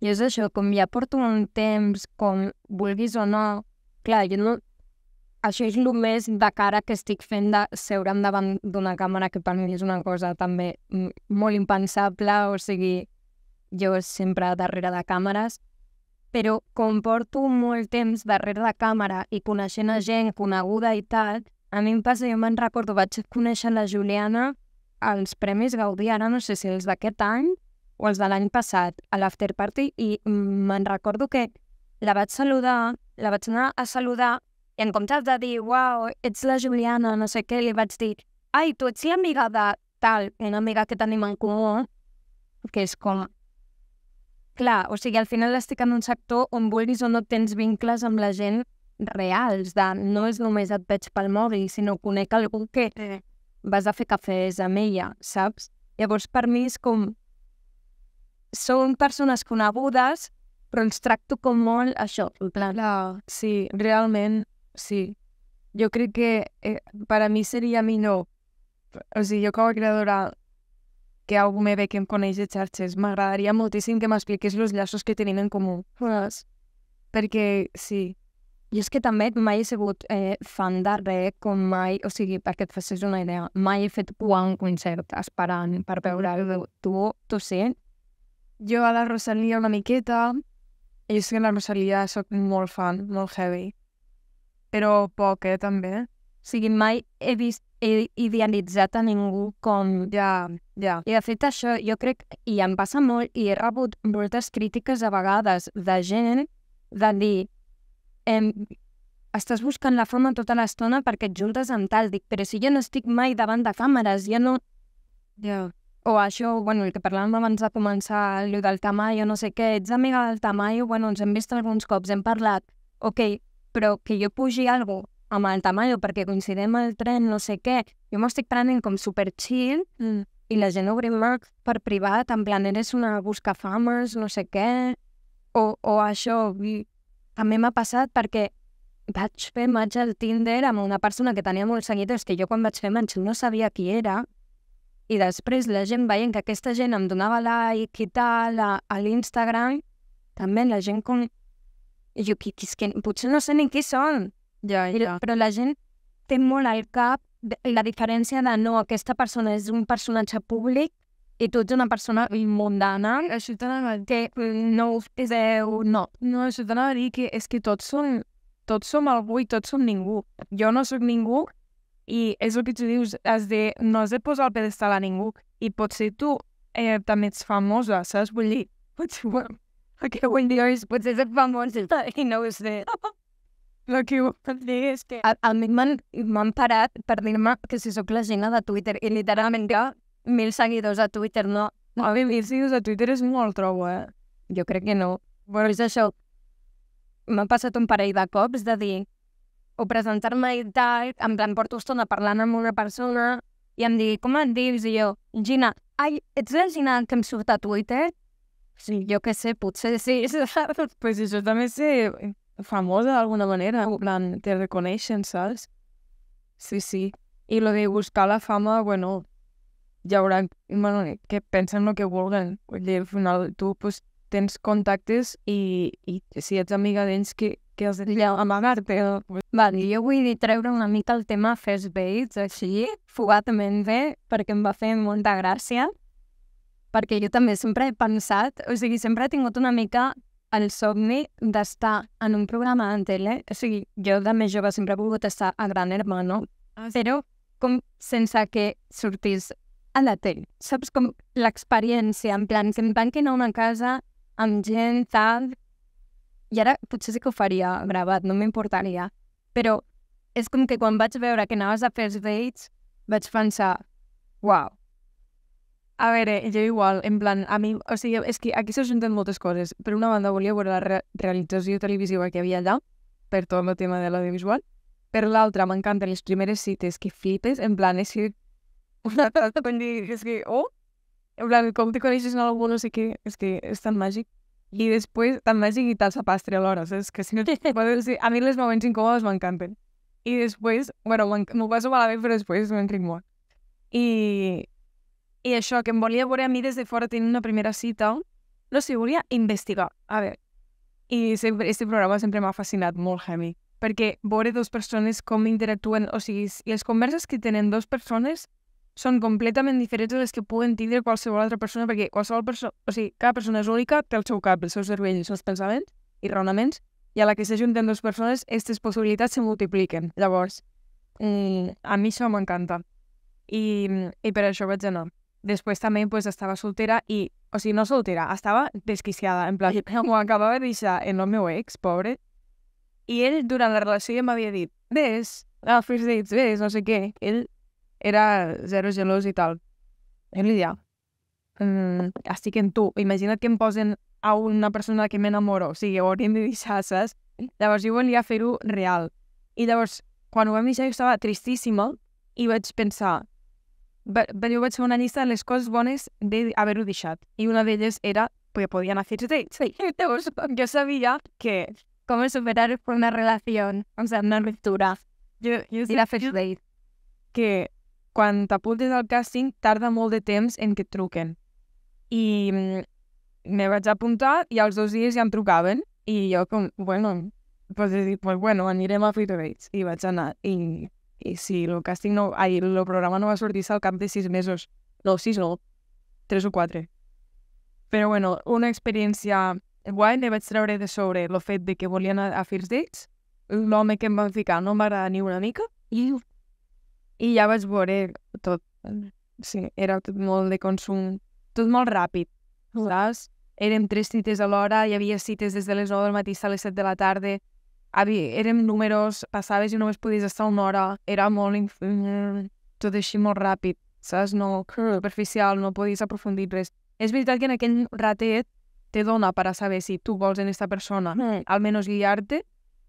I és això, com ja porto un temps, com vulguis o no, clar, jo no... Això és el més de cara que estic fent de seure'm davant d'una càmera, que per mi és una cosa també molt impensable, o sigui, jo sempre darrere de càmeres, però com porto molt temps darrere de càmera i coneixent a gent coneguda i tal, a mi em passa, jo me'n recordo, vaig conèixer la Juliana els Premis Gaudí, ara no sé si els d'aquest any o els de l'any passat, a l'after party, i mm, me'n recordo que la vaig saludar, la vaig anar a saludar, i en comptes de dir, uau, ets la Juliana, no sé què, li vaig dir, ai, tu ets l'amiga de tal, una amiga que tenim en comú, que és com... Clar, o sigui, al final estic en un sector on vulguis o no tens vincles amb la gent reals, de no és només et veig pel mòbil, sinó conec algú que vas a fer cafès amb ella, saps? Llavors, per mi és com... Són persones conegudes, però ens tracto com molt això, en plan... La... Sí, realment, sí. Jo crec que eh, per a mi seria millor... O sigui, jo com a creadora que algú me ve que em coneix de xarxes, m'agradaria moltíssim que m'expliqués els llaços que tenim en comú. Saps? Perquè, sí, jo és que també mai he sigut eh, fan de res com mai, o sigui, perquè et facis una idea, mai he fet un concert esperant per mm. veure tu, tu sí. Jo a la Rosalia una miqueta, i és que la Rosalia sóc molt fan, molt heavy. Però poc, eh, també. O sigui, mai he vist, he idealitzat a ningú com... Ja, ja. I de fet això jo crec, i em passa molt, i he rebut moltes crítiques a vegades de gent de dir eh, estàs buscant la forma tota l'estona perquè et juntes amb tal. Dic, però si jo no estic mai davant de càmeres, ja no... Yeah. O això, bueno, el que parlàvem abans de començar, allò del Tamayo, no sé què, ets amiga del Tamayo, bueno, ens hem vist alguns cops, hem parlat, ok, però que jo pugi algo amb el Tamayo perquè coincidem el tren, no sé què, jo m'estic prenent com super chill mm. i la gent obre marc per privat, en plan, eres una busca famers, no sé què, o, o això, a mi m'ha passat perquè vaig fer maig al Tinder amb una persona que tenia molts seguidors que jo quan vaig fer maig no sabia qui era i després la gent veient que aquesta gent em donava like i tal a, a l'Instagram, també la gent com... Jo, qui, qui, qui, potser no sé ni qui són, ja, ja. però la gent té molt al cap la diferència de no, aquesta persona és un personatge públic i tu ets una persona mundana. Això t'anava a dir. Que eh, no ho peseu, no. No, això t'anava a dir que és que tots som, tots som algú i tots som ningú. Jo no sóc ningú i és el que tu dius, has de, no has de posar el pedestal a ningú. I potser tu eh, també ets famosa, saps? Vull dir, potser, bueno, el que vull dir és potser ets famosa i no ho sé. el que vull dir és que... A, a mi m'han parat per dir-me que si sóc la Gina de Twitter i literalment jo mil seguidors a Twitter, no? A mi, mil seguidors a Twitter és molt trobo, eh? Jo crec que no. Bueno, és això. M'ha passat un parell de cops de dir o presentar-me i tal, en plan porto estona parlant amb una persona i em digui, com et dius? I jo, Gina, ai, ets la Gina que em surt a Twitter? Sí, jo que sé, potser sí. [laughs] pues això també sé famosa d'alguna manera, en plan, te reconeixen, saps? Sí, sí. I lo de buscar la fama, bueno, hi haurà... Bueno, que pensen el que vulguen. Vull dir, al final tu pues, tens contactes i, i si ets amiga d'ells, que, que has amagar te Vale, jo vull dir, treure una mica el tema First Bates, així, fugatament bé, perquè em va fer molta gràcia, perquè jo també sempre he pensat, o sigui, sempre he tingut una mica el somni d'estar en un programa de tele, o sigui, jo de més jove sempre he volgut estar a Gran Hermano, ah, sí. però com sense que sortís a la tele. Saps com l'experiència, en plan, que em tanquin a una casa amb gent, tal... I ara potser sí que ho faria gravat, no m'importaria. Però és com que quan vaig veure que anaves a els Dates, vaig pensar, uau, a veure, jo igual, en plan, a mi... O sigui, és que aquí s'ajunten moltes coses. Per una banda, volia veure la re realització televisiva que hi havia allà, per tot el tema de l'audiovisual. Per l'altra, m'encanten les primeres cites que flipes, en plan, és que és que, oh, en plan, com te coneixes en algú, no sé què, és que és tan màgic. I després tan màgic i tal sapastre alhora, saps? Que si no [laughs] poden dir, A mi les moments incòmodes m'encanten. I després, bueno, m'ho passo malament, però després m'enric molt. I, I això, que em volia veure a mi des de fora tenint una primera cita, no sé, volia investigar. A veure, i sempre, este programa sempre m'ha fascinat molt, Hemi, perquè veure dues persones com interactuen, o sigui, i les converses que tenen dues persones són completament diferents de les que puguen tindre qualsevol altra persona, perquè qualsevol persona, o sigui, cada persona és única, té el seu cap, el seu cervell, els seus pensaments i raonaments, i a la que s'ajunten dues persones, aquestes possibilitats se multipliquen. Llavors, mm, a mi això m'encanta. I, I per això vaig anar. Després també pues, estava soltera i, o sigui, no soltera, estava desquiciada, en plan, [laughs] m'ho acabava de deixar en el meu ex, pobre, i ell durant la relació ja m'havia dit, ves, a first dates, ves, no sé què. Ell era zero gelós i tal. Jo li mm, estic en tu, imagina't que em posen a una persona que m'enamoro, o sigui, ho hauríem de deixar, saps? Llavors jo volia fer-ho real. I llavors, quan ho vam deixar, jo estava tristíssima i vaig pensar... Va, jo vaig fer una llista de les coses bones d'haver-ho deixat. I una d'elles era que podia anar dates. Sí. [laughs] Llavors, jo sabia que... Com superar una relació, o sea, una ruptura. jo yo, ir a first date. Que quan t'apuntes al càsting tarda molt de temps en que et truquen. I mm, me vaig apuntar i els dos dies ja em trucaven i jo com, bueno, pues, dic, pues bueno, anirem a Frito Gates. I vaig anar i, i si el càsting no... Ai, el programa no va sortir al cap de sis mesos. No, sis no, tres o quatre. Però bueno, una experiència guai, me vaig treure de sobre el fet de que volia anar a First Dates, l'home que em va ficar no m'agrada ni una mica, i i ja vaig veure tot. Sí, era tot molt de consum, tot molt ràpid, mm. saps? Érem tres cites a l'hora, hi havia cites des de les 9 del matí a les 7 de la tarda, Havia, érem números, passaves i només podies estar una hora, era molt... Inf... Mm, tot així molt ràpid, saps? No superficial, no podies aprofundir res. És veritat que en aquell ratet te dona per a saber si tu vols en aquesta persona mm. almenys guiar-te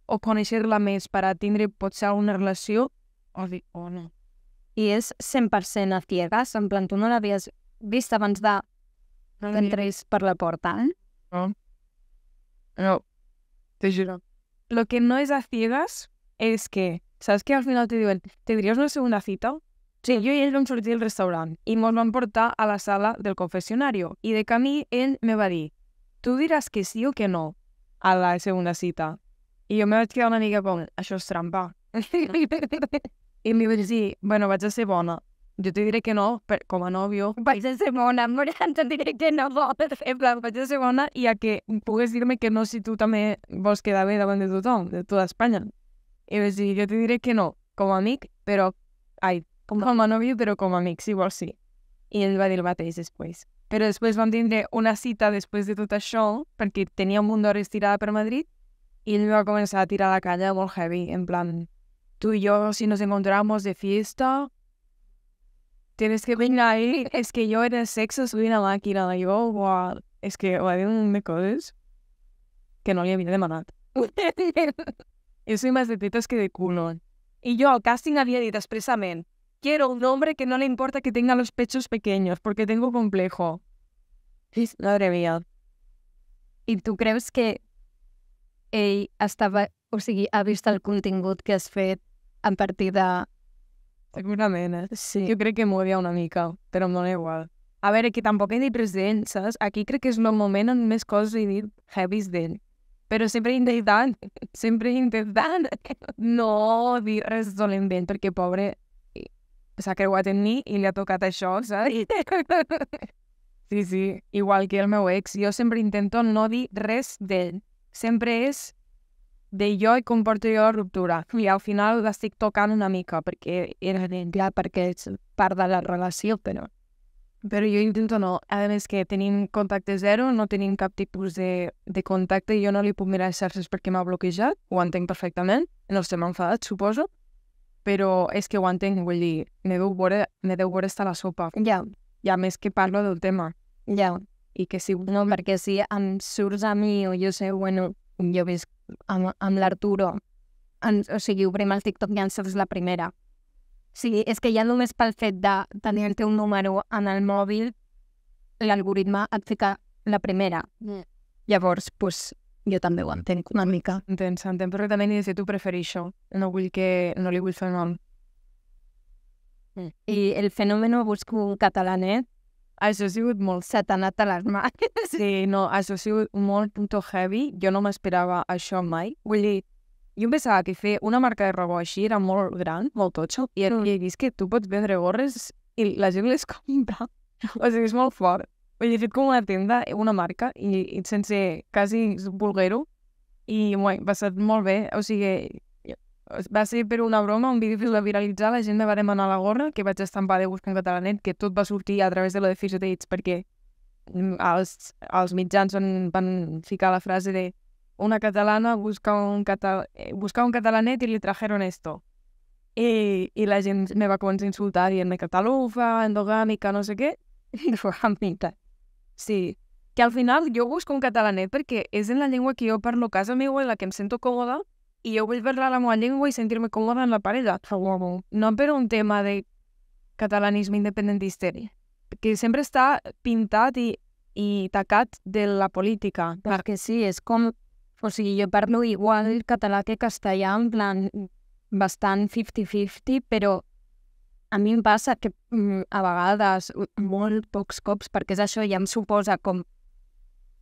o conèixer-la més per a tindre potser alguna relació o dir, oh no, i és 100% a ciegas, en plan, tu no l'havies vist abans de no que per la porta, eh? No. No, te juro. Lo que no és a ciegas es que, saps que al final te diuen, te diries una segunda cita? Sí, jo i ell vam sortir del restaurant i mos van portar a la sala del confessionari i de camí ell me va dir, tu diràs que sí o que no a la segunda cita. I jo me vaig quedar una mica com, això és trampa. [laughs] I li vaig dir, bueno, vaig a ser bona. Jo t'hi diré que no, per, com a nòvio. Vaig a ser bona, [laughs] Morant, et diré que no. En plan, vaig a ser bona i a que pugues dir-me que no si tu també vols quedar bé davant de tothom, de tota Espanya. I vaig dir, jo t'hi diré que no, com a amic, però... Ai, com a nòvio, però com a amic, si vols sí. I ell va dir el mateix després. Però després vam tindre una cita després de tot això, perquè tenia un munt d'hores tirada per Madrid, i ell va començar a tirar la calla molt heavy, en plan, tú y yo, si nos encontramos de fiesta, tienes que venir ahí. Es que yo era sexo, soy una máquina. Yo, wow. Es que había un de que no le viene de manar. [laughs] yo soy más de tetas que de culo. Y yo, casting había dicho expresamente, quiero un hombre que no le importa que tenga los pechos pequeños, porque tengo complejo. Madre mía. ¿Y tú crees que él hasta O sea, ha visto el contingut que has fet a partir de... Segurament, eh? Sí. Jo crec que m'odia una mica, però em dona igual. A veure, que tampoc he dit res d'ell, saps? Aquí crec que és el moment on més coses he dit heavies d'ell. Però sempre intentant, sempre intentant no dir res dolent perquè pobre s'ha creuat en mi i li ha tocat això, saps? Sí, sí, igual que el meu ex. Jo sempre intento no dir res d'ell. Sempre és de jo i porto jo la ruptura. I al final l'estic tocant una mica, perquè era Ja, perquè és part de la relació, però... Però jo intento no. A més que tenim contacte zero, no tenim cap tipus de, de contacte, i jo no li puc mirar les xarxes perquè m'ha bloquejat, ho entenc perfectament, no estem enfadats, suposo, però és que ho entenc, vull dir, me deu veure, me deu veure estar a la sopa. Ja. Yeah. I a més que parlo del tema. Ja. Yeah. I que si... No, perquè si em surts a mi o jo sé, bueno, jo visc amb, amb l'Arturo. O sigui, obrim el TikTok i ens la primera. O sigui, és que ja només pel fet de tenir el teu número en el mòbil, l'algoritme et fica la primera. Mm. Llavors, pues, jo també ho entenc una mica. Entens, entenc perfectament i de tu prefereixo. No vull que... no li vull fer nom. Mm. I el fenomen ho busco un catalanet eh? Això ha sigut molt satanat a les mans. Sí, no, això ha sigut molt punto heavy. Jo no m'esperava això mai. Vull dir, jo pensava que fer una marca de roba així era molt gran, molt totxo, i, mm. i he vist que tu pots vendre gorres i la gent les compra. O sigui, és molt fort. Vull dir, he fet com una tenda, una marca, i, i sense quasi vulguer ho i bueno, va ser molt bé. O sigui, va ser per una broma, un vídeo que es va viralitzar, la gent me va demanar la gorra, que vaig estampar de en catalanet, que tot va sortir a través de lo de Fixa't Ets, perquè mm, els, els mitjans van, van ficar la frase de una catalana busca un, catal eh, busca un catalanet i li trajeron esto. I, i la gent me va començar a insultar dient-me catalufa, endogàmica, no sé què. [laughs] I Endogàmica. Sí. Que al final jo busco un catalanet perquè és en la llengua que jo parlo a casa meva, en la que em sento còmoda, y yo volver a la lengua y sentirme cómoda en la parella. No per un tema de catalanisme independentista, que sempre està pintat i, i tacat de la política. Perquè sí, és com... O sigui, jo parlo igual català que castellà, en plan bastant 50-50, però a mi em passa que mm, a vegades, molt pocs cops, perquè és això, ja em suposa com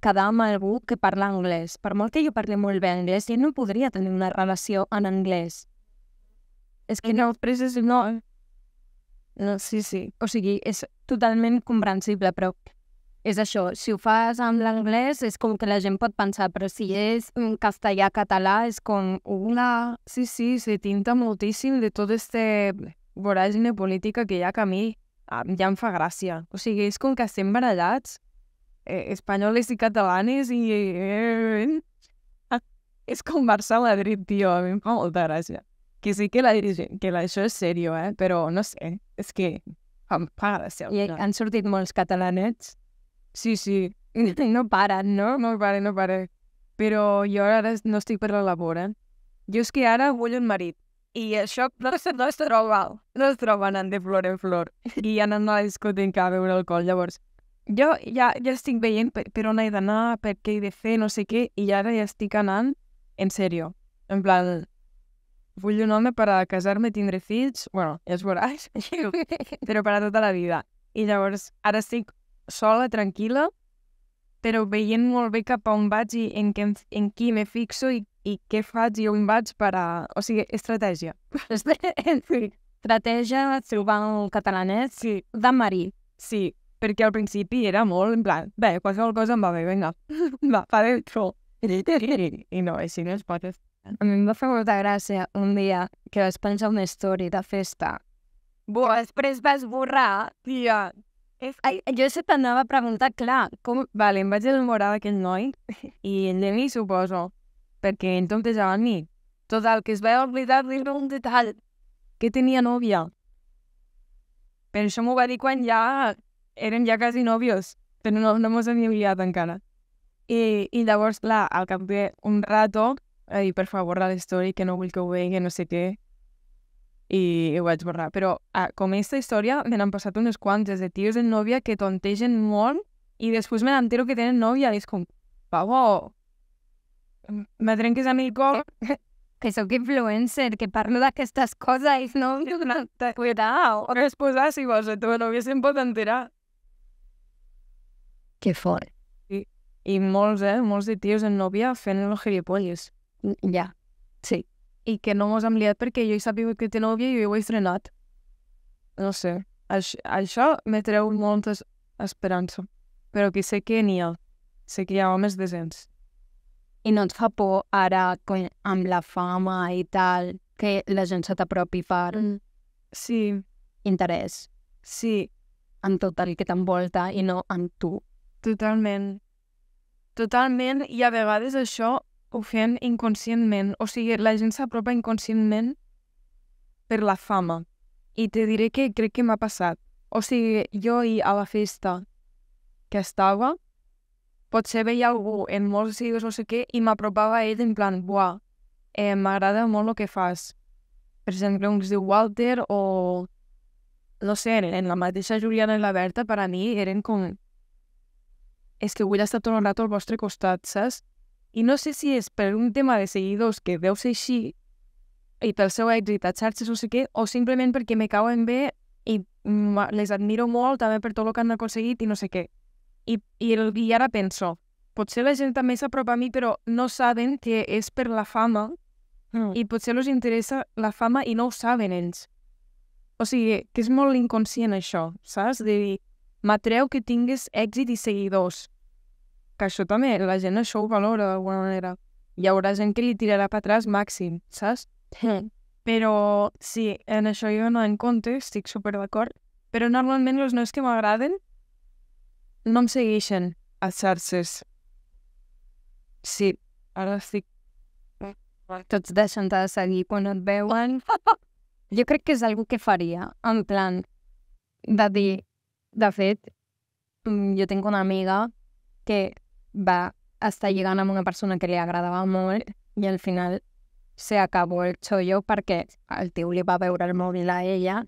quedar amb algú que parla anglès. Per molt que jo parli molt bé anglès, jo no podria tenir una relació en anglès. És que no, però és no. no sí, sí. O sigui, és totalment comprensible, però és això. Si ho fas amb l'anglès, és com que la gent pot pensar, però si és en castellà-català, és com una... Sí, sí, se tinta moltíssim de tot este voràgine política que hi ha que a mi ja em fa gràcia. O sigui, és com que estem barallats eh, españoles i catalanes i Eh, [laughs] és com Barça-Madrid, tio, a mi em fa molta gràcia. Que sí que, la dirige, que la, això és sèrio, eh? però no sé, és que em fa gràcia. I han sortit molts catalanets? Sí, sí. [laughs] No paren, no? No paren, no paren. Però jo ara no estic per la labor, eh? Jo és que ara vull un marit. I això [laughs] no es, no es troba. No es troba anant de flor en flor. I anant a la discoteca a veure alcohol. Llavors, jo ja, ja estic veient per, per on he d'anar, per què he de fer, no sé què, i ara ja estic anant en sèrio. En plan, vull un home per a casar-me, tindre fills, bueno, ja es veurà, [laughs] però per a tota la vida. I llavors, ara estic sola, tranquil·la, però veient molt bé cap a on vaig i en, què, en qui me fixo i, i què faig i on vaig per a... O sigui, estratègia. Estratègia, si ho van el catalanet, sí. de marí. Sí, perquè al principi era molt en plan, bé, qualsevol cosa em va bé, vinga, [laughs] va, fa de troll. I no, així no es pot A mi em va fer molta gràcia un dia que vas pensar una història de festa. Bo, després vas borrar, tia. És... Ai, jo se t'anava a preguntar, clar, com... Vale, em vaig enamorar d'aquest noi i el de mi, suposo, perquè en és a mi, tot el que es va oblidar dir un detall, que tenia nòvia. Però això m'ho va dir quan ja eren ja quasi nòvios, però no, no mos havíem liat encara. I, I llavors, clar, al cap d'un rato, a dir, per favor, la història, que no vull que ho vegi, no sé què, i, ho vaig borrar. Però a, ah, com aquesta història, me n'han passat unes quantes de tios en nòvia que tontegen molt i després me n'entero que tenen nòvia i és com, pavo, me trenques a mi el cor. Que, [laughs] que sóc influencer, que parlo d'aquestes coses, no? Cuidao. Es posar, si vols, la teva nòvia se'n pot enterar. Que fort. I, i molts, eh? Molts de tios en nòvia fent los gilipolles. Ja, sí. I que no mos hem liat perquè jo he sabut que té nòvia i jo ho he estrenat. No sé. Aix això me treu molta esperança. Però que sé que n'hi ha. Sé que hi ha homes decents. I no ens fa por ara, amb la fama i tal, que la gent se t'apropi per... Mm. Sí. Interès. Sí. En tot el que t'envolta i no amb tu. Totalment. Totalment, i a vegades això ho fem inconscientment. O sigui, la gent s'apropa inconscientment per la fama. I te diré que crec que m'ha passat. O sigui, jo i a la festa que estava, potser veia algú en molts seguidors, no sé què, i m'apropava a ell en plan, buah, eh, m'agrada molt el que fas. Per exemple, un que es diu Walter o... No sé, en la mateixa Juliana i la Berta, per a mi eren com és que vull estar tot el rato al vostre costat, saps? I no sé si és per un tema de seguidors que deu ser així i pel seu èxit a xarxes o sé què, o simplement perquè me cauen bé i mm, les admiro molt també per tot el que han aconseguit i no sé què. I, i, el, i ara penso, potser la gent també s'apropa a mi, però no saben que és per la fama mm. i potser els interessa la fama i no ho saben ells. O sigui, que és molt inconscient això, saps? De dir, m'atreu que tingues èxit i seguidors. Que això també, la gent això ho valora d'alguna manera. Hi haurà gent que li tirarà per atràs màxim, saps? Hmm. però sí, en això jo no en compte, estic super d'acord. Però normalment els nois que m'agraden no em segueixen a xarxes. Sí, ara estic... Tots deixen de seguir quan et veuen. [laughs] Jo crec que és algú que faria, en plan, de dir, de fet, mm, jo tinc una amiga que va estar lligant amb una persona que li agradava molt i al final se acabó el xollo perquè el tio li va veure el mòbil a ella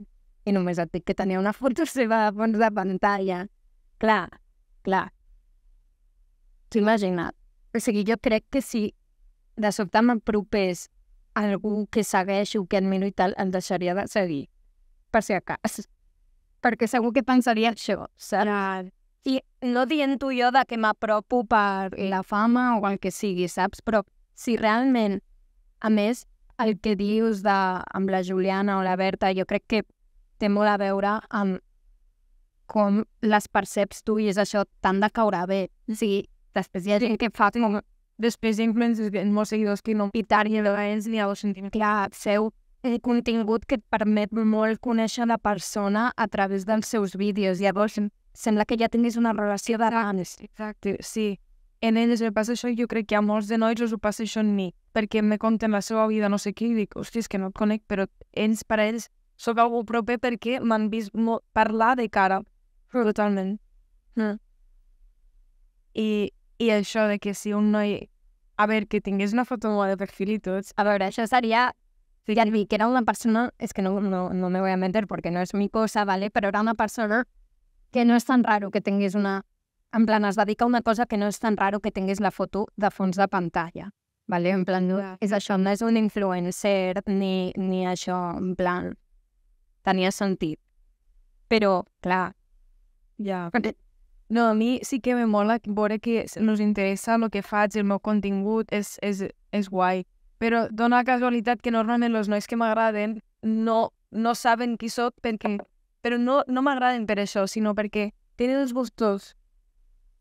i només et dic que tenia una foto [laughs] seva de fons de pantalla. Clar, clar. T'ho imagina't. O sigui, jo crec que si de sobte m'apropés algú que segueixo, que admiro i tal, el deixaria de seguir, per si a perquè segur que pensaria això, saps? Clar. I no dient tu jo de que m'apropo per la fama o el que sigui, saps? Però si realment, a més, el que dius de, amb la Juliana o la Berta, jo crec que té molt a veure amb com les perceps tu i és això, tant de caure bé. O sigui, després hi ha gent que fa com... Després influencers, molts seguidors que no pitar ni el ni dos sentiments. Clar, seu un contingut que et permet molt conèixer la persona a través dels seus vídeos. Llavors, sembla que ja tinguis una relació ganes. Exacte, sí. En ells me passa això i jo crec que a molts de nois us ho passa això en mi, perquè me conten la seva vida no sé què i dic, hosti, és que no et conec, però ells, per a ells, sóc algú proper perquè m'han vist molt parlar de cara. Totalment. Mm. I, I això de que si un noi... A veure, que tingués una foto de perfil i tots... A veure, això seria vi que era una persona, es que no, no, no, me voy a meter porque no es mi cosa, ¿vale? Pero era una persona que no és tan raro que tinguis una... En plan, es dedica a una cosa que no és tan raro que tinguis la foto de fons de pantalla, ¿vale? En plan, no, és això, no és un influencer ni, ni això, en plan, tenia sentit. Però, clar, ja... Yeah. No, a mi sí que me mola veure que nos interessa el que faig, el meu contingut, és, és, és guai però dona casualitat que normalment els nois que m'agraden no, no saben qui sóc perquè... Però no, no m'agraden per això, sinó perquè tenen els gustos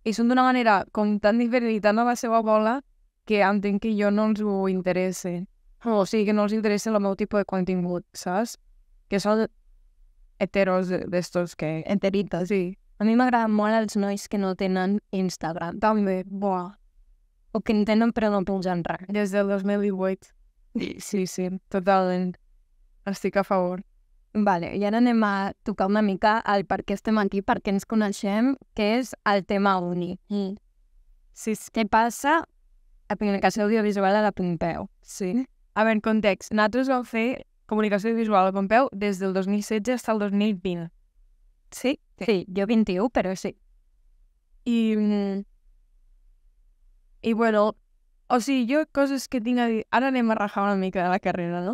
i són d'una manera com tan diferent i tant a la seva bola que entenc que jo no els ho interesse. O sigui, que no els interessa el meu tipus de contingut, saps? Que són heteros d'estos que... Heteritos. Sí. A mi m'agraden molt els nois que no tenen Instagram. També, buah o que entenen però no pel genre. Des del 2018. Sí, sí, totalment. Estic a favor. Vale, i ara anem a tocar una mica el per què estem aquí, per què ens coneixem, que és el tema uni. Mm. Sí, sí. Què passa a comunicació audiovisual a la Pompeu? Sí. A veure, context. Nosaltres vam fer comunicació audiovisual a Pompeu des del 2016 fins al 2020. Sí? Sí, sí jo 21, però sí. I mm, i bueno, o sigui, jo coses que tinc a dir... Ara anem a rajar una mica de la carrera, no?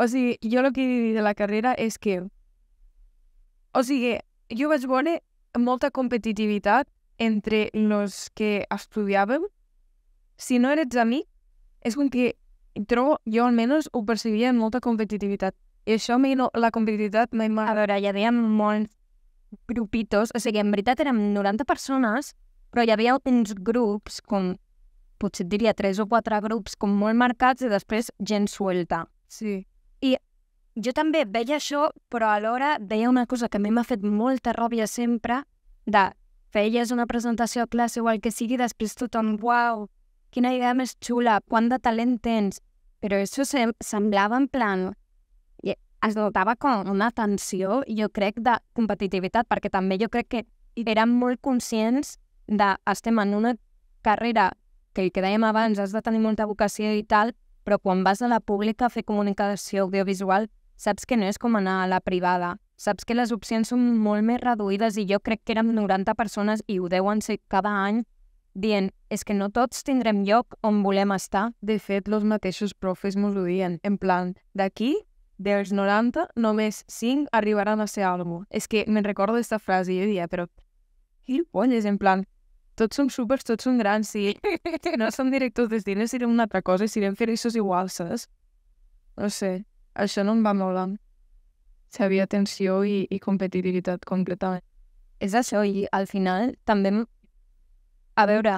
O sigui, jo el que he dit de la carrera és que... O sigui, jo vaig veure molta competitivitat entre els que estudiàvem. Si no eres amic, és com que trobo, jo almenys ho percebia amb molta competitivitat. I això, mi, no, la competitivitat mai m'ha... A veure, hi havia molts grupitos, o sigui, en veritat érem 90 persones, però hi havia uns grups com potser et diria tres o quatre grups com molt marcats i després gent suelta. Sí. I jo també veia això, però alhora veia una cosa que a mi m'ha fet molta ràbia sempre, de feies una presentació a classe o el que sigui, després tothom, uau, quina idea més xula, quant de talent tens. Però això sem semblava en plan... Es notava com una tensió, jo crec, de competitivitat, perquè també jo crec que eren molt conscients de estem en una carrera que el que dèiem abans, has de tenir molta vocació i tal, però quan vas a la pública a fer comunicació audiovisual, saps que no és com anar a la privada. Saps que les opcions són molt més reduïdes i jo crec que érem 90 persones i ho deuen ser cada any dient, és que no tots tindrem lloc on volem estar. De fet, els mateixos profes m'ho diuen, en plan, d'aquí, dels 90, només 5 arribaran a ser alguna És que me'n recordo d'esta frase i jo diria, però qui polles, en plan, tots som supers, tots som grans, sí. no som directors de cine, serem una altra cosa, serem feliços igual, saps? No sé, això no em va molar. Sabia tensió i, i competitivitat completament. És això, i al final també... A veure,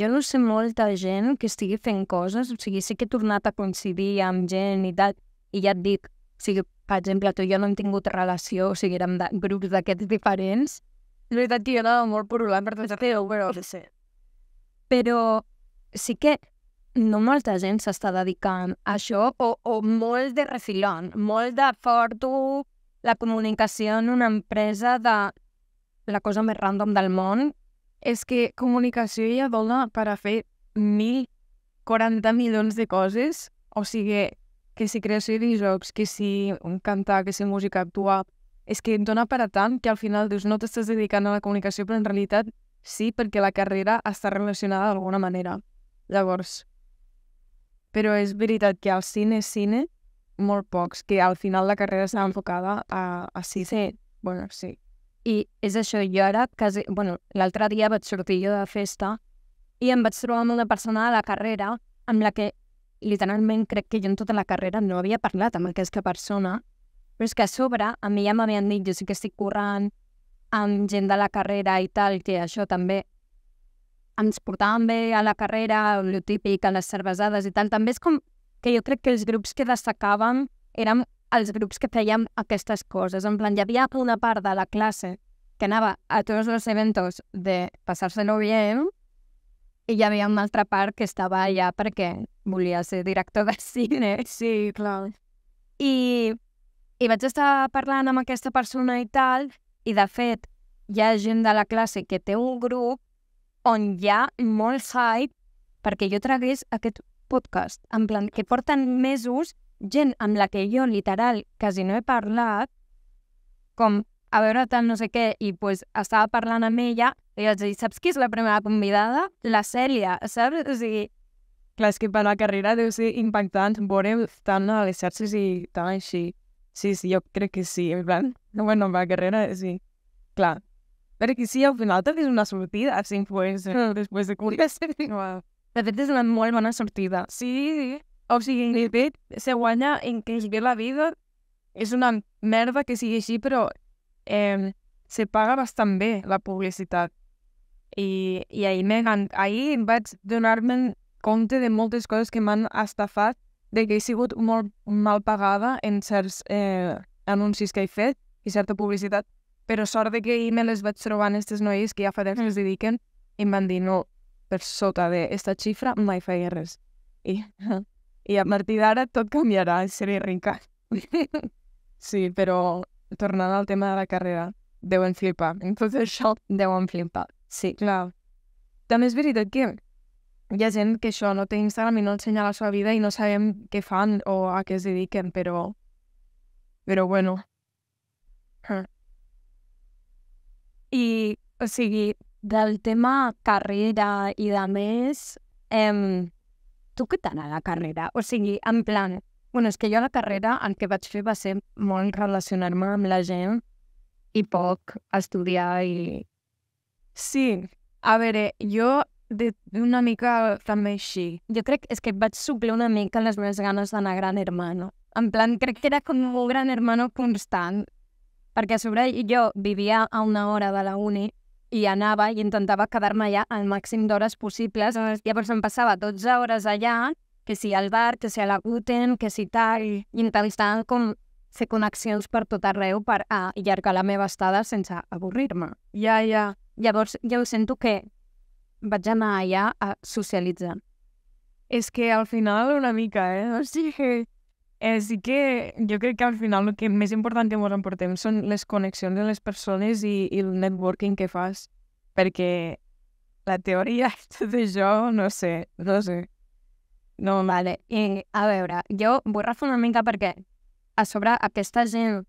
jo no sé molta gent que estigui fent coses, o sigui, sí que he tornat a coincidir amb gent i tal, i ja et dic, o sigui, per exemple, tu i jo no hem tingut relació, o sigui, érem de grups d'aquests diferents, és veritat que jo anava molt porolant per tot però... Però, sí. però sí que no molta gent s'està dedicant a això o, o molt de refilón, molt de porto la comunicació en una empresa de la cosa més random del món. És que comunicació ja dona per a fer quaranta milions de coses, o sigui, que si creació de jocs, que si un cantar, que si música, actuar, és que et dona per a tant que al final dius no t'estàs dedicant a la comunicació, però en realitat sí, perquè la carrera està relacionada d'alguna manera. Llavors, però és veritat que al cine, cine, molt pocs, que al final la carrera està mm. enfocada a, a cine. Sí. Bueno, sí. I és això, jo ara quasi... Bueno, l'altre dia vaig sortir jo de festa i em vaig trobar amb una persona de la carrera amb la que literalment crec que jo en tota la carrera no havia parlat amb aquesta persona però és que a sobre, a mi ja m'havien dit, jo sí que estic currant amb gent de la carrera i tal, que això també ens portàvem bé a la carrera, el típic, a les cervesades i tal. També és com que jo crec que els grups que destacàvem érem els grups que fèiem aquestes coses. En plan, hi havia una part de la classe que anava a tots els eventos de passar-se-lo bé i hi havia una altra part que estava allà perquè volia ser director de [laughs] cine. Sí, clar. I i vaig estar parlant amb aquesta persona i tal, i de fet hi ha gent de la classe que té un grup on hi ha molt hype perquè jo tragués aquest podcast, en plan que porten mesos gent amb la que jo literal quasi no he parlat, com a veure tal no sé què, i pues, estava parlant amb ella, i vaig dir, saps qui és la primera convidada? La Cèlia, saps? O sigui, clar, és que per la carrera deu ser impactant veure tant a les xarxes i tant així. Sí, sí, jo crec que sí, en plan, bueno, va, carrera, eh, sí, clar. Perquè sí, al final també és una sortida a ser influencer eh, mm. després de Sí. Wow. De fet, és una molt bona sortida. Sí, sí. O sigui, de fet, se guanya en que es ve la vida. És una merda que sigui així, però eh, se paga bastant bé la publicitat. I, i ahir, ahir vaig donar men compte de moltes coses que m'han estafat de que he sigut molt mal pagada en certs eh, anuncis que he fet i certa publicitat, però sort de que ahir me les vaig trobar aquestes noies que ja fa temps que es mm. dediquen i em van dir, no, per sota d'aquesta xifra mai feia res. I, [laughs] i a partir d'ara tot canviarà, seré rica. [laughs] sí, però tornant al tema de la carrera, deuen flipar. En tot això deuen flipar. Sí. Clar. També és veritat que hi ha gent que això no té Instagram i no ensenya la seva vida i no sabem què fan o a què es dediquen, però... Però bueno. Huh. I, o sigui, del tema carrera i de més, em, tu què tal a la carrera? O sigui, en plan... Bueno, és que jo a la carrera el que vaig fer va ser molt relacionar-me amb la gent i poc estudiar i... Sí, a veure, jo de, una mica també així. Jo crec és que vaig suplir una mica les meves ganes d'anar gran hermano. En plan, crec que era com un gran hermano constant, perquè a sobre jo vivia a una hora de la uni i anava i intentava quedar-me allà al màxim d'hores possibles. Llavors em passava 12 hores allà, que si al bar, que si a la Guten, que si tal, i intentava com fer connexions per tot arreu per allargar la meva estada sense avorrir-me. Ja, ja. Llavors, jo sento que vaig anar allà a socialitzar. És que al final una mica, eh? [laughs] O sigui, eh, sí que jo crec que al final el que més important que ens emportem són les connexions de les persones i, i el networking que fas, perquè la teoria [laughs] i tot això, no sé, no sé. No, vale. I, a veure, jo vull refer una mica perquè a sobre aquesta gent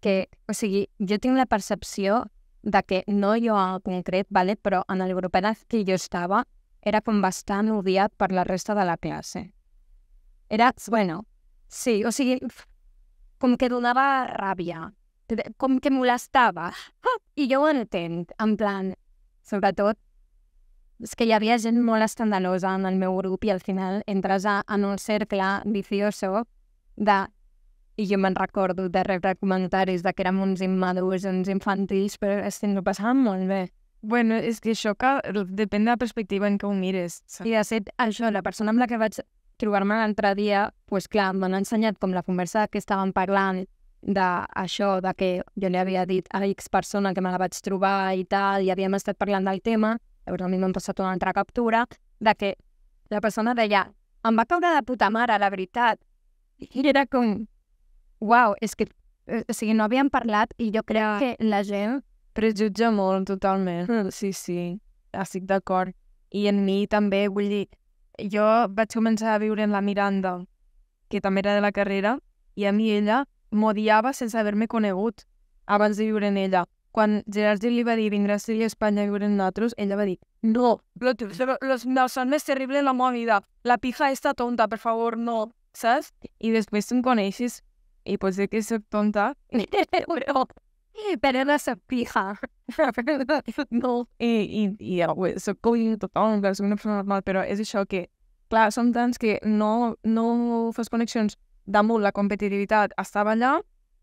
que, o sigui, jo tinc la percepció de que no jo en concret, vale? però en el grup en què jo estava era com bastant odiat per la resta de la classe. Era, bueno, sí, o sigui, com que donava ràbia, com que molestava. I jo ho entenc, en plan, sobretot, és que hi havia gent molt escandalosa en el meu grup i al final entres a, en un cercle vicioso de i jo me'n recordo de rebre comentaris de que érem uns immadurs, uns infantils, però estem ho passant molt bé. Bueno, és que això que depèn de la perspectiva en què ho mires. Sí. I de fet, això, la persona amb la que vaig trobar-me l'altre dia, doncs pues, clar, m'han ensenyat com la conversa que estàvem parlant d'això, de que jo li havia dit a X persona que me la vaig trobar i tal, i havíem estat parlant del tema, llavors a mi m'han passat una altra captura, de que la persona deia, em va caure de puta mare, la veritat. I era com, Uau, és que... Eh, o sigui, no havíem parlat i jo crec que la gent... Prejutja molt, totalment. Mm, sí, sí, estic d'acord. I en mi també, vull dir, jo vaig començar a viure en la Miranda, que també era de la carrera, i a mi ella m'odiava sense haver-me conegut abans de viure en ella. Quan Gil li va dir vindrà a a Espanya a viure en nosaltres, ella va dir no, los, los, los son més terrible en la meva vida, la pija està tonta, per favor, no, saps? I després em coneixes i pues sé que soy tonta, [laughs] pero, però no se pija. [laughs] no. Y, y, y pues, soy coito, tonta, soy una persona normal, però és això que, clar, som tants que no, no fas connexions damunt la competitivitat estava allà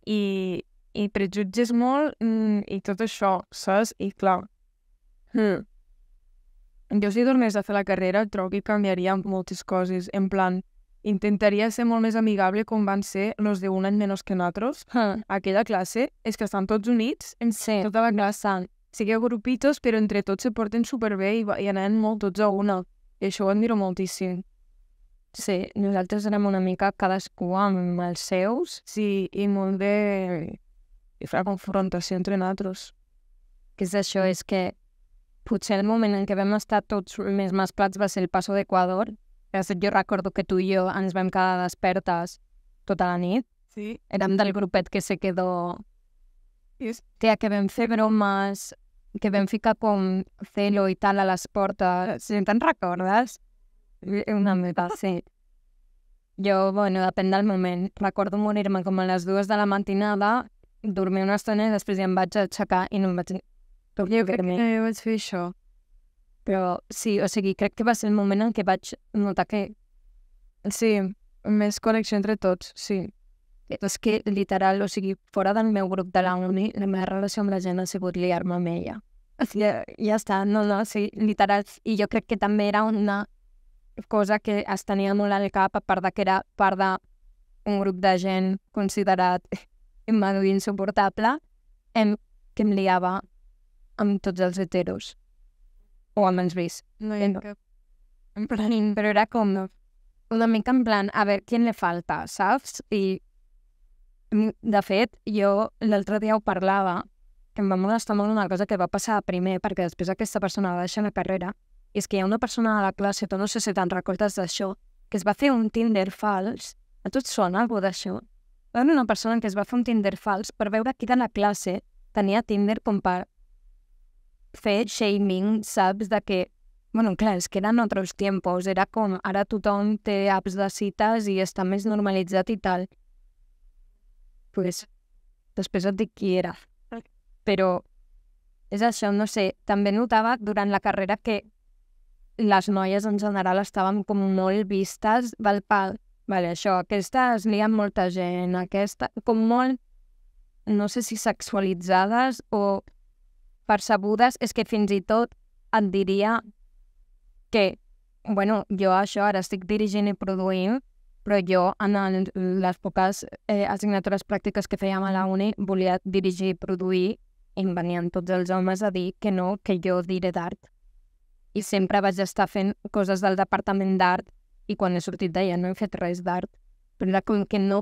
i, i prejutges molt i mm, tot això, saps? I clar, hmm. jo si tornés a fer la carrera trobo que canviaria moltes coses, en plan, intentaria ser molt més amigable com van ser els de un any menys que nosaltres. Huh. Hmm. Aquella classe és que estan tots units, en sí. tota la classe. Sí que grupitos, però entre tots se porten superbé i, i anem molt tots a una. I això ho admiro moltíssim. Sí, nosaltres anem una mica cadascú amb els seus. Sí, i molt de... i fa confrontació entre nosaltres. Que és això, mm. és que potser el moment en què vam estar tots més masclats va ser el passo d'Equador, jo recordo que tu i jo ens vam quedar despertes tota la nit. Sí. Érem del grupet que se quedó... Yes. Tia, que vam fer bromes, que vam ficar com celo i tal a les portes. Eh, si te'n recordes? Una mica, sí. Jo, bueno, depèn del moment. Recordo morir-me com a les dues de la matinada, dormir una estona i després ja em vaig aixecar i no em vaig Jo crec que jo vaig fer això. Però sí, o sigui, crec que va ser el moment en què vaig notar que... Sí, més connexió entre tots, sí. És que, literal, o sigui, fora del meu grup de la uni, la meva relació amb la gent ha sigut liar-me amb ella. [laughs] Ja, ja està, no, no, sí, literal. I jo crec que també era una cosa que es tenia molt al cap, a part de que era part d'un grup de gent considerat [laughs] immadur i insuportable, en, que em liava amb tots els heteros o almenys vist. No hi ha cap. En plan, però era com una mica en plan, a veure, qui li falta, saps? I mm, de fet, jo l'altre dia ho parlava, que em va molestar molt una cosa que va passar primer, perquè després aquesta persona va deixar la carrera, i és que hi ha una persona de la classe, tu no sé si te'n recordes d'això, que es va fer un Tinder fals, a tu et sona algú d'això? Va una persona que es va fer un Tinder fals per veure qui de la classe tenia Tinder com per fer shaming, saps? De que, bueno, clar, és que eren altres tiempos, era com ara tothom té apps de cites i està més normalitzat i tal. Pues, després et dic qui era. Però és això, no sé, també notava durant la carrera que les noies en general estaven com molt vistes del pal. Vale, això, aquesta es lia molta gent, aquesta... Com molt, no sé si sexualitzades o percebudes és que fins i tot et diria que, bueno, jo això ara estic dirigint i produint, però jo en el, les poques eh, assignatures pràctiques que fèiem a la uni volia dirigir i produir i em venien tots els homes a dir que no, que jo diré d'art. I sempre vaig estar fent coses del departament d'art i quan he sortit d'allà no he fet res d'art. Però era com que no...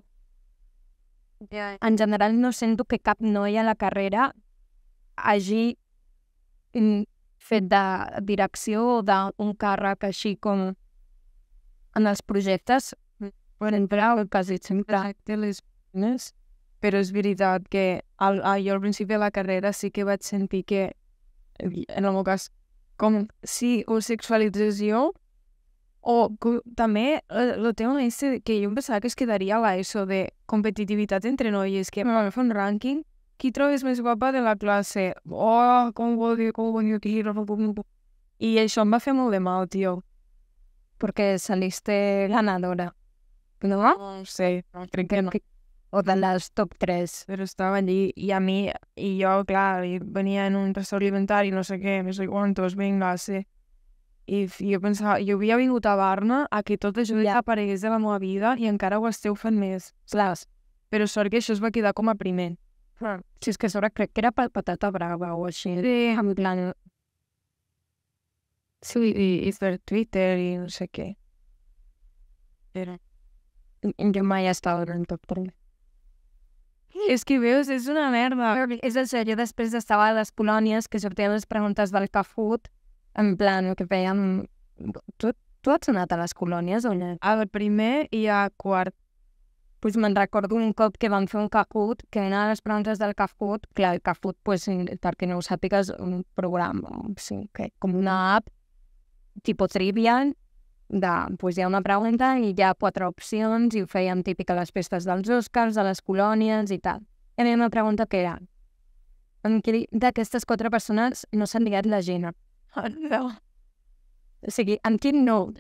En general no sento que cap noia a la carrera hagi mm, fet de direcció o d'un càrrec així com en els projectes, per has quasi sempre té les feines, però és veritat que al, al, jo al principi de la carrera sí que vaig sentir que, en el meu cas, com si o sexualització, o que, també eh, el tema és que jo em pensava que es quedaria a l'ESO de competitivitat entre noies, que mm. va fer un rànquing qui trobes més guapa de la classe? Oh, com ho odio, com ho odio, I això em va fer molt de mal, tio. Perquè saliste ganadora. No? No sé, no, crec que no. O de les top 3. Però estava allí i a mi, i jo, clar, i venia en un restaurant alimentari, no sé què, no sé quantos, vinga, sí. I jo pensava, jo havia vingut a Barna a que tot això ja. aparegués de la meva vida i encara ho esteu fent més. Clar. Però sort que això es va quedar com a primer. Mm. Si és que a sobre crec que era patata brava o així. Sí, en plan... Sí, i, i per Twitter i no sé què. Era... Jo mai estava en top 3. És que veus, és una merda. És en sèrio, després estava a les colònies que sortien les preguntes del Cafut, en plan, que fèiem... Tu, tu has anat a les colònies o no? veure, primer i a quart pues me'n recordo un cop que vam fer un cafut, que una de les preguntes del cafut, clar, el cafut, pues, eh, perquè no ho sàpigues, un programa, sí, que, com una mm. app, tipus Trivian, de, pues, hi ha una pregunta i hi ha quatre opcions, i ho fèiem típic a les festes dels Oscars, a les colònies i tal. I a una pregunta que era, em d'aquestes quatre persones no s'han ligat la Gina. Oh, no. O sigui, en quin no?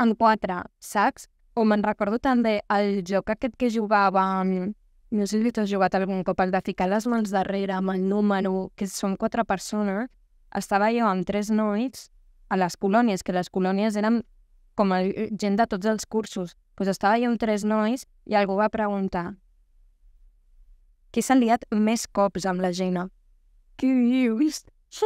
En quatre, saps? O me'n recordo també el joc aquest que jugàvem, no sé si t'has has jugat algun cop, el de ficar les mans darrere amb el número, que són quatre persones. Estava jo amb tres nois a les colònies, que les colònies eren com el, gent de tots els cursos. Doncs pues estava jo amb tres nois i algú va preguntar qui s'ha liat més cops amb la Gina. Què dius? [laughs]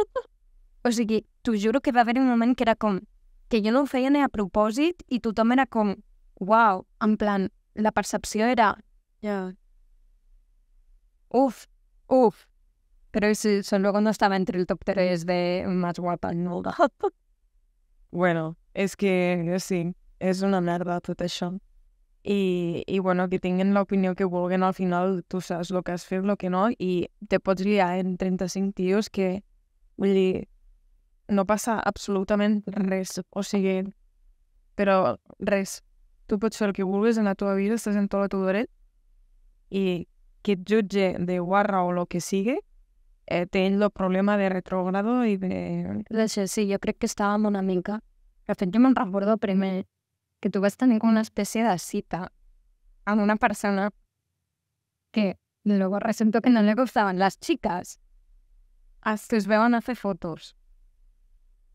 o sigui, t'ho juro que va haver un moment que era com que jo no ho feia ni a propòsit i tothom era com uau, en plan, la percepció era... Yeah. Uf, uf. Pero són solo no estaba entre el top 3 de más guapa en Nolda. [laughs] bueno, es que sí, és una merda tot això. I, i bueno, que tinguin l'opinió que vulguen, al final tu saps el que has fet, el que no, i te pots liar en 35 tios que, vull dir, no passa absolutament res, o sigui, però res, Tú puedes ser el que vuelves en la teva vida, estás en todo tu teu y que et de guarra o lo que sigue eh, problemas problema de retrogrado y de... sí, yo creo que estàvem una mica... que fet, jo me'n primer que tú vas tenir com una especie de cita a una persona que luego resultó que no le gustaban las chicas. hasta que os vean hacer fotos.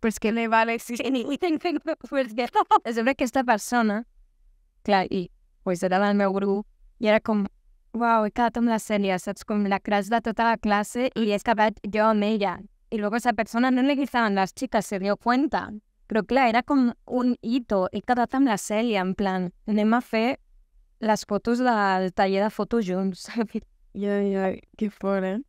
Pues que le vale si... que... [laughs] Es verdad que esta persona i pues, era del meu grup, i era com, wow, he quedat amb la Cèlia, saps? Com la crash de tota la classe i he acabat jo amb ella. I després a persona no li gustaban les chicas, se dio cuenta. Però clar, era com un hito. He quedat amb la Cèlia, en plan, anem a fer les fotos del taller de fotos junts. Ai, [laughs] ai, ai, que fort, eh?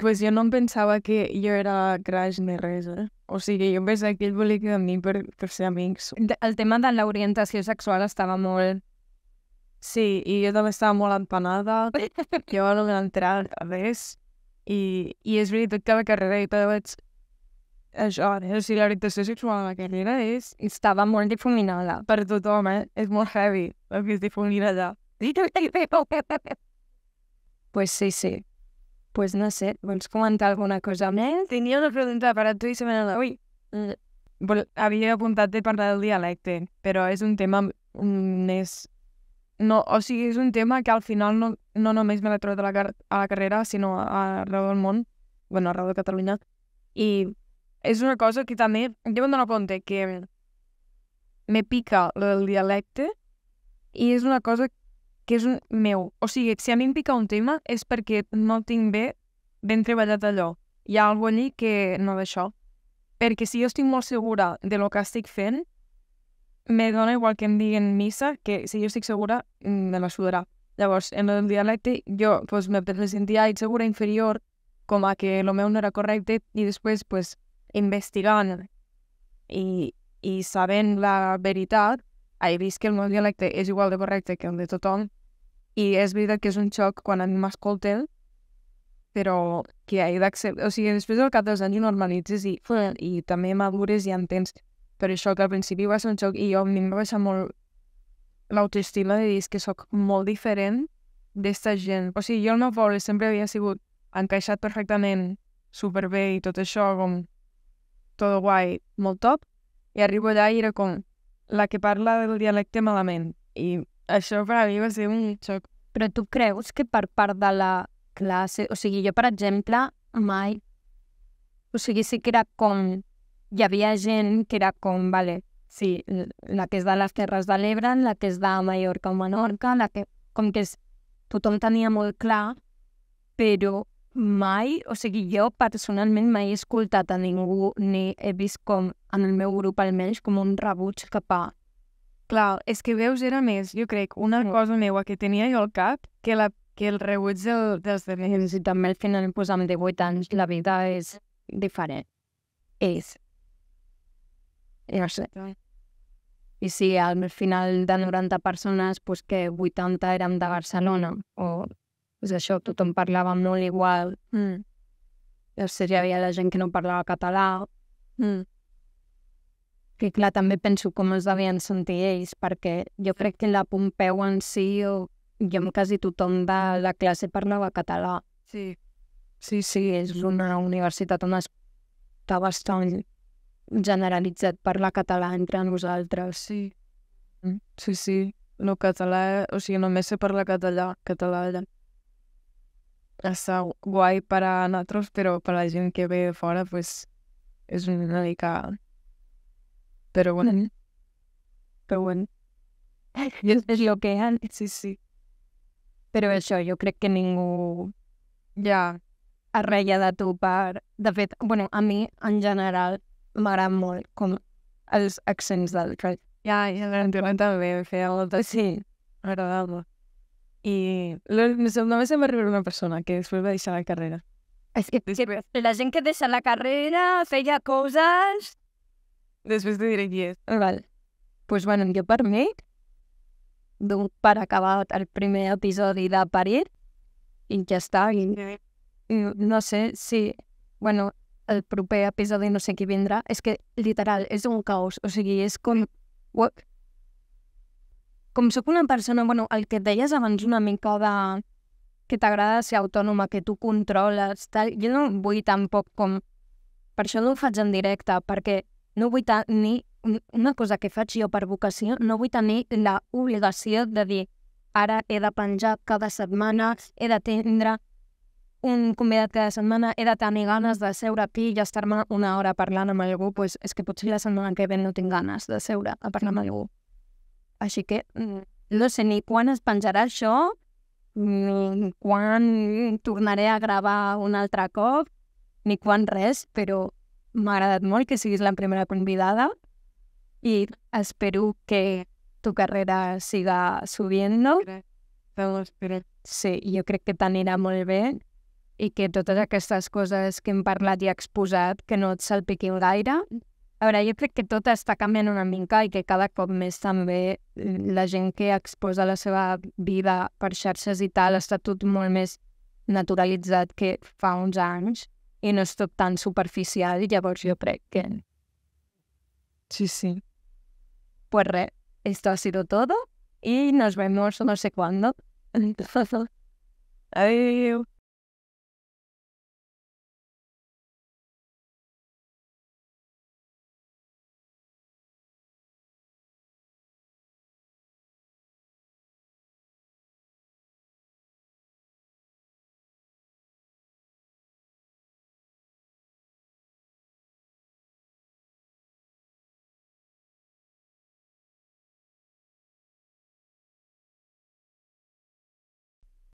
pues jo no em pensava que jo era crash ni res, eh? O sigui, jo pensava que ell volia quedar amb mi per, per ser amics. El tema de l'orientació sexual estava molt... Sí, i jo també estava molt empanada, [laughs] jo no m'entrava a res, i, i és veritat que la carrera i tot vaig... Això, eh? o sigui, l'orientació sexual a la carrera és... Estava molt difuminada. Per tothom, eh? És molt heavy, el que és difuminada. [laughs] Pues sí, sí pues no sé, vols comentar alguna cosa més? Tenia una pregunta per a tu i se me n'ha Ui, mm, havia apuntat de parlar del dialecte, però és un tema mm, més... No, o sigui, és un tema que al final no, no només me l'he trobat a la, a la carrera, sinó arreu del món, bueno, arreu de Catalunya, i és una cosa que també jo em compte que me pica el dialecte i és una cosa que és meu. O sigui, si a mi em pica un tema és perquè no tinc bé ben treballat allò. Hi ha alguna allí que no d'això. Perquè si jo estic molt segura de lo que estic fent, me dona igual que em diguin missa, que si jo estic segura, mm, me la sudarà. Llavors, en el dialecte, jo pues, me sentia insegura, inferior, com a que el meu no era correcte, i després, pues, investigant i, i sabent la veritat, he vist que el meu dialecte és igual de correcte que el de tothom, i és veritat que és un xoc quan a mi m'escolten, però que he d'acceptar... O sigui, després del cap dels anys normalitzes i, i també madures i entens. Per això que al principi va ser un xoc i jo a mi em va baixar molt l'autoestima de dir que sóc molt diferent d'esta gent. O sigui, jo al meu poble sempre havia sigut encaixat perfectament, superbé i tot això, com tot guai, molt top, i arribo allà i era com la que parla del dialecte malament. I això per a mi va ser un xoc. Però tu creus que per part de la classe... O sigui, jo, per exemple, mai... O sigui, sí que era com... Hi havia gent que era com, vale, sí, la que és de les Terres de l'Ebre, la que és de Mallorca o Menorca, la que... Com que és, tothom tenia molt clar, però mai, o sigui, jo personalment mai he escoltat a ningú ni he vist com, en el meu grup almenys, com un rebuig cap a Clar, és que veus, era més, jo crec, una mm. cosa meua que tenia jo al cap que, la, que el rebuig del, dels demés. I també al final, pues, amb 18 anys, la vida és diferent. És. I no sé. I si sí, al final de 90 persones, pues, que 80 érem de Barcelona, o pues, això, tothom parlava molt igual. Mm. Llavors hi havia la gent que no parlava català. Mm que clar, també penso com els devien sentir ells, perquè jo crec que la Pompeu en si, o jo amb quasi tothom de la classe parlava català. Sí. Sí, sí, és una universitat on està bastant generalitzat parlar català entre nosaltres. Sí. Mm? Sí, sí. No, català, o sigui, només sé parlar català, català allà. Està guai per a nosaltres, però per a la gent que ve de fora, pues, és una mica Pero bueno. Pero bueno. [laughs] es lo que han. Sí, sí. Però això, jo crec que ningú ja es reia de tu per... De fet, bueno, a mi, en general, m'agrada molt com els accents del rei. Ja, i el Tarantino també em feia molta... Sí, m'agradava. I només se va arribar una persona que després va deixar la carrera. És que, després... que la gent que deixa la carrera feia coses Després te diré qui és. Val. Pues bueno, jo per mi, doncs per acabar el primer episodi de Parir, i ja està. I, i no sé si... Bueno, el proper episodi no sé qui vindrà. És que, literal, és un caos. O sigui, és com... Com sóc una persona... Bueno, el que et deies abans una mica de que t'agrada ser autònoma, que tu controles, tal... Jo no vull tampoc com... Per això no ho faig en directe, perquè no vull tenir una cosa que faig jo per vocació, no vull tenir obligació de dir ara he de penjar cada setmana, he de tindre un convidat cada setmana, he de tenir ganes de seure aquí i estar-me una hora parlant amb algú, pues és que potser la setmana que ve no tinc ganes de seure a parlar amb algú. Així que mm, no sé ni quan es penjarà això, ni quan tornaré a gravar un altre cop, ni quan res, però M'ha agradat molt que siguis la primera convidada i espero que tu carrera siga subiendo. Sí, jo crec que t'anirà molt bé i que totes aquestes coses que hem parlat i exposat, que no et salpiquin gaire. A veure, jo crec que tot està canviant una mica i que cada cop més també la gent que exposa la seva vida per xarxes i tal està tot molt més naturalitzat que fa uns anys. Y no es tan superficial, ya jo yo que... Sí, sí. Pues re, esto ha sido todo y nos vemos no sé cuándo. [laughs] Adiós.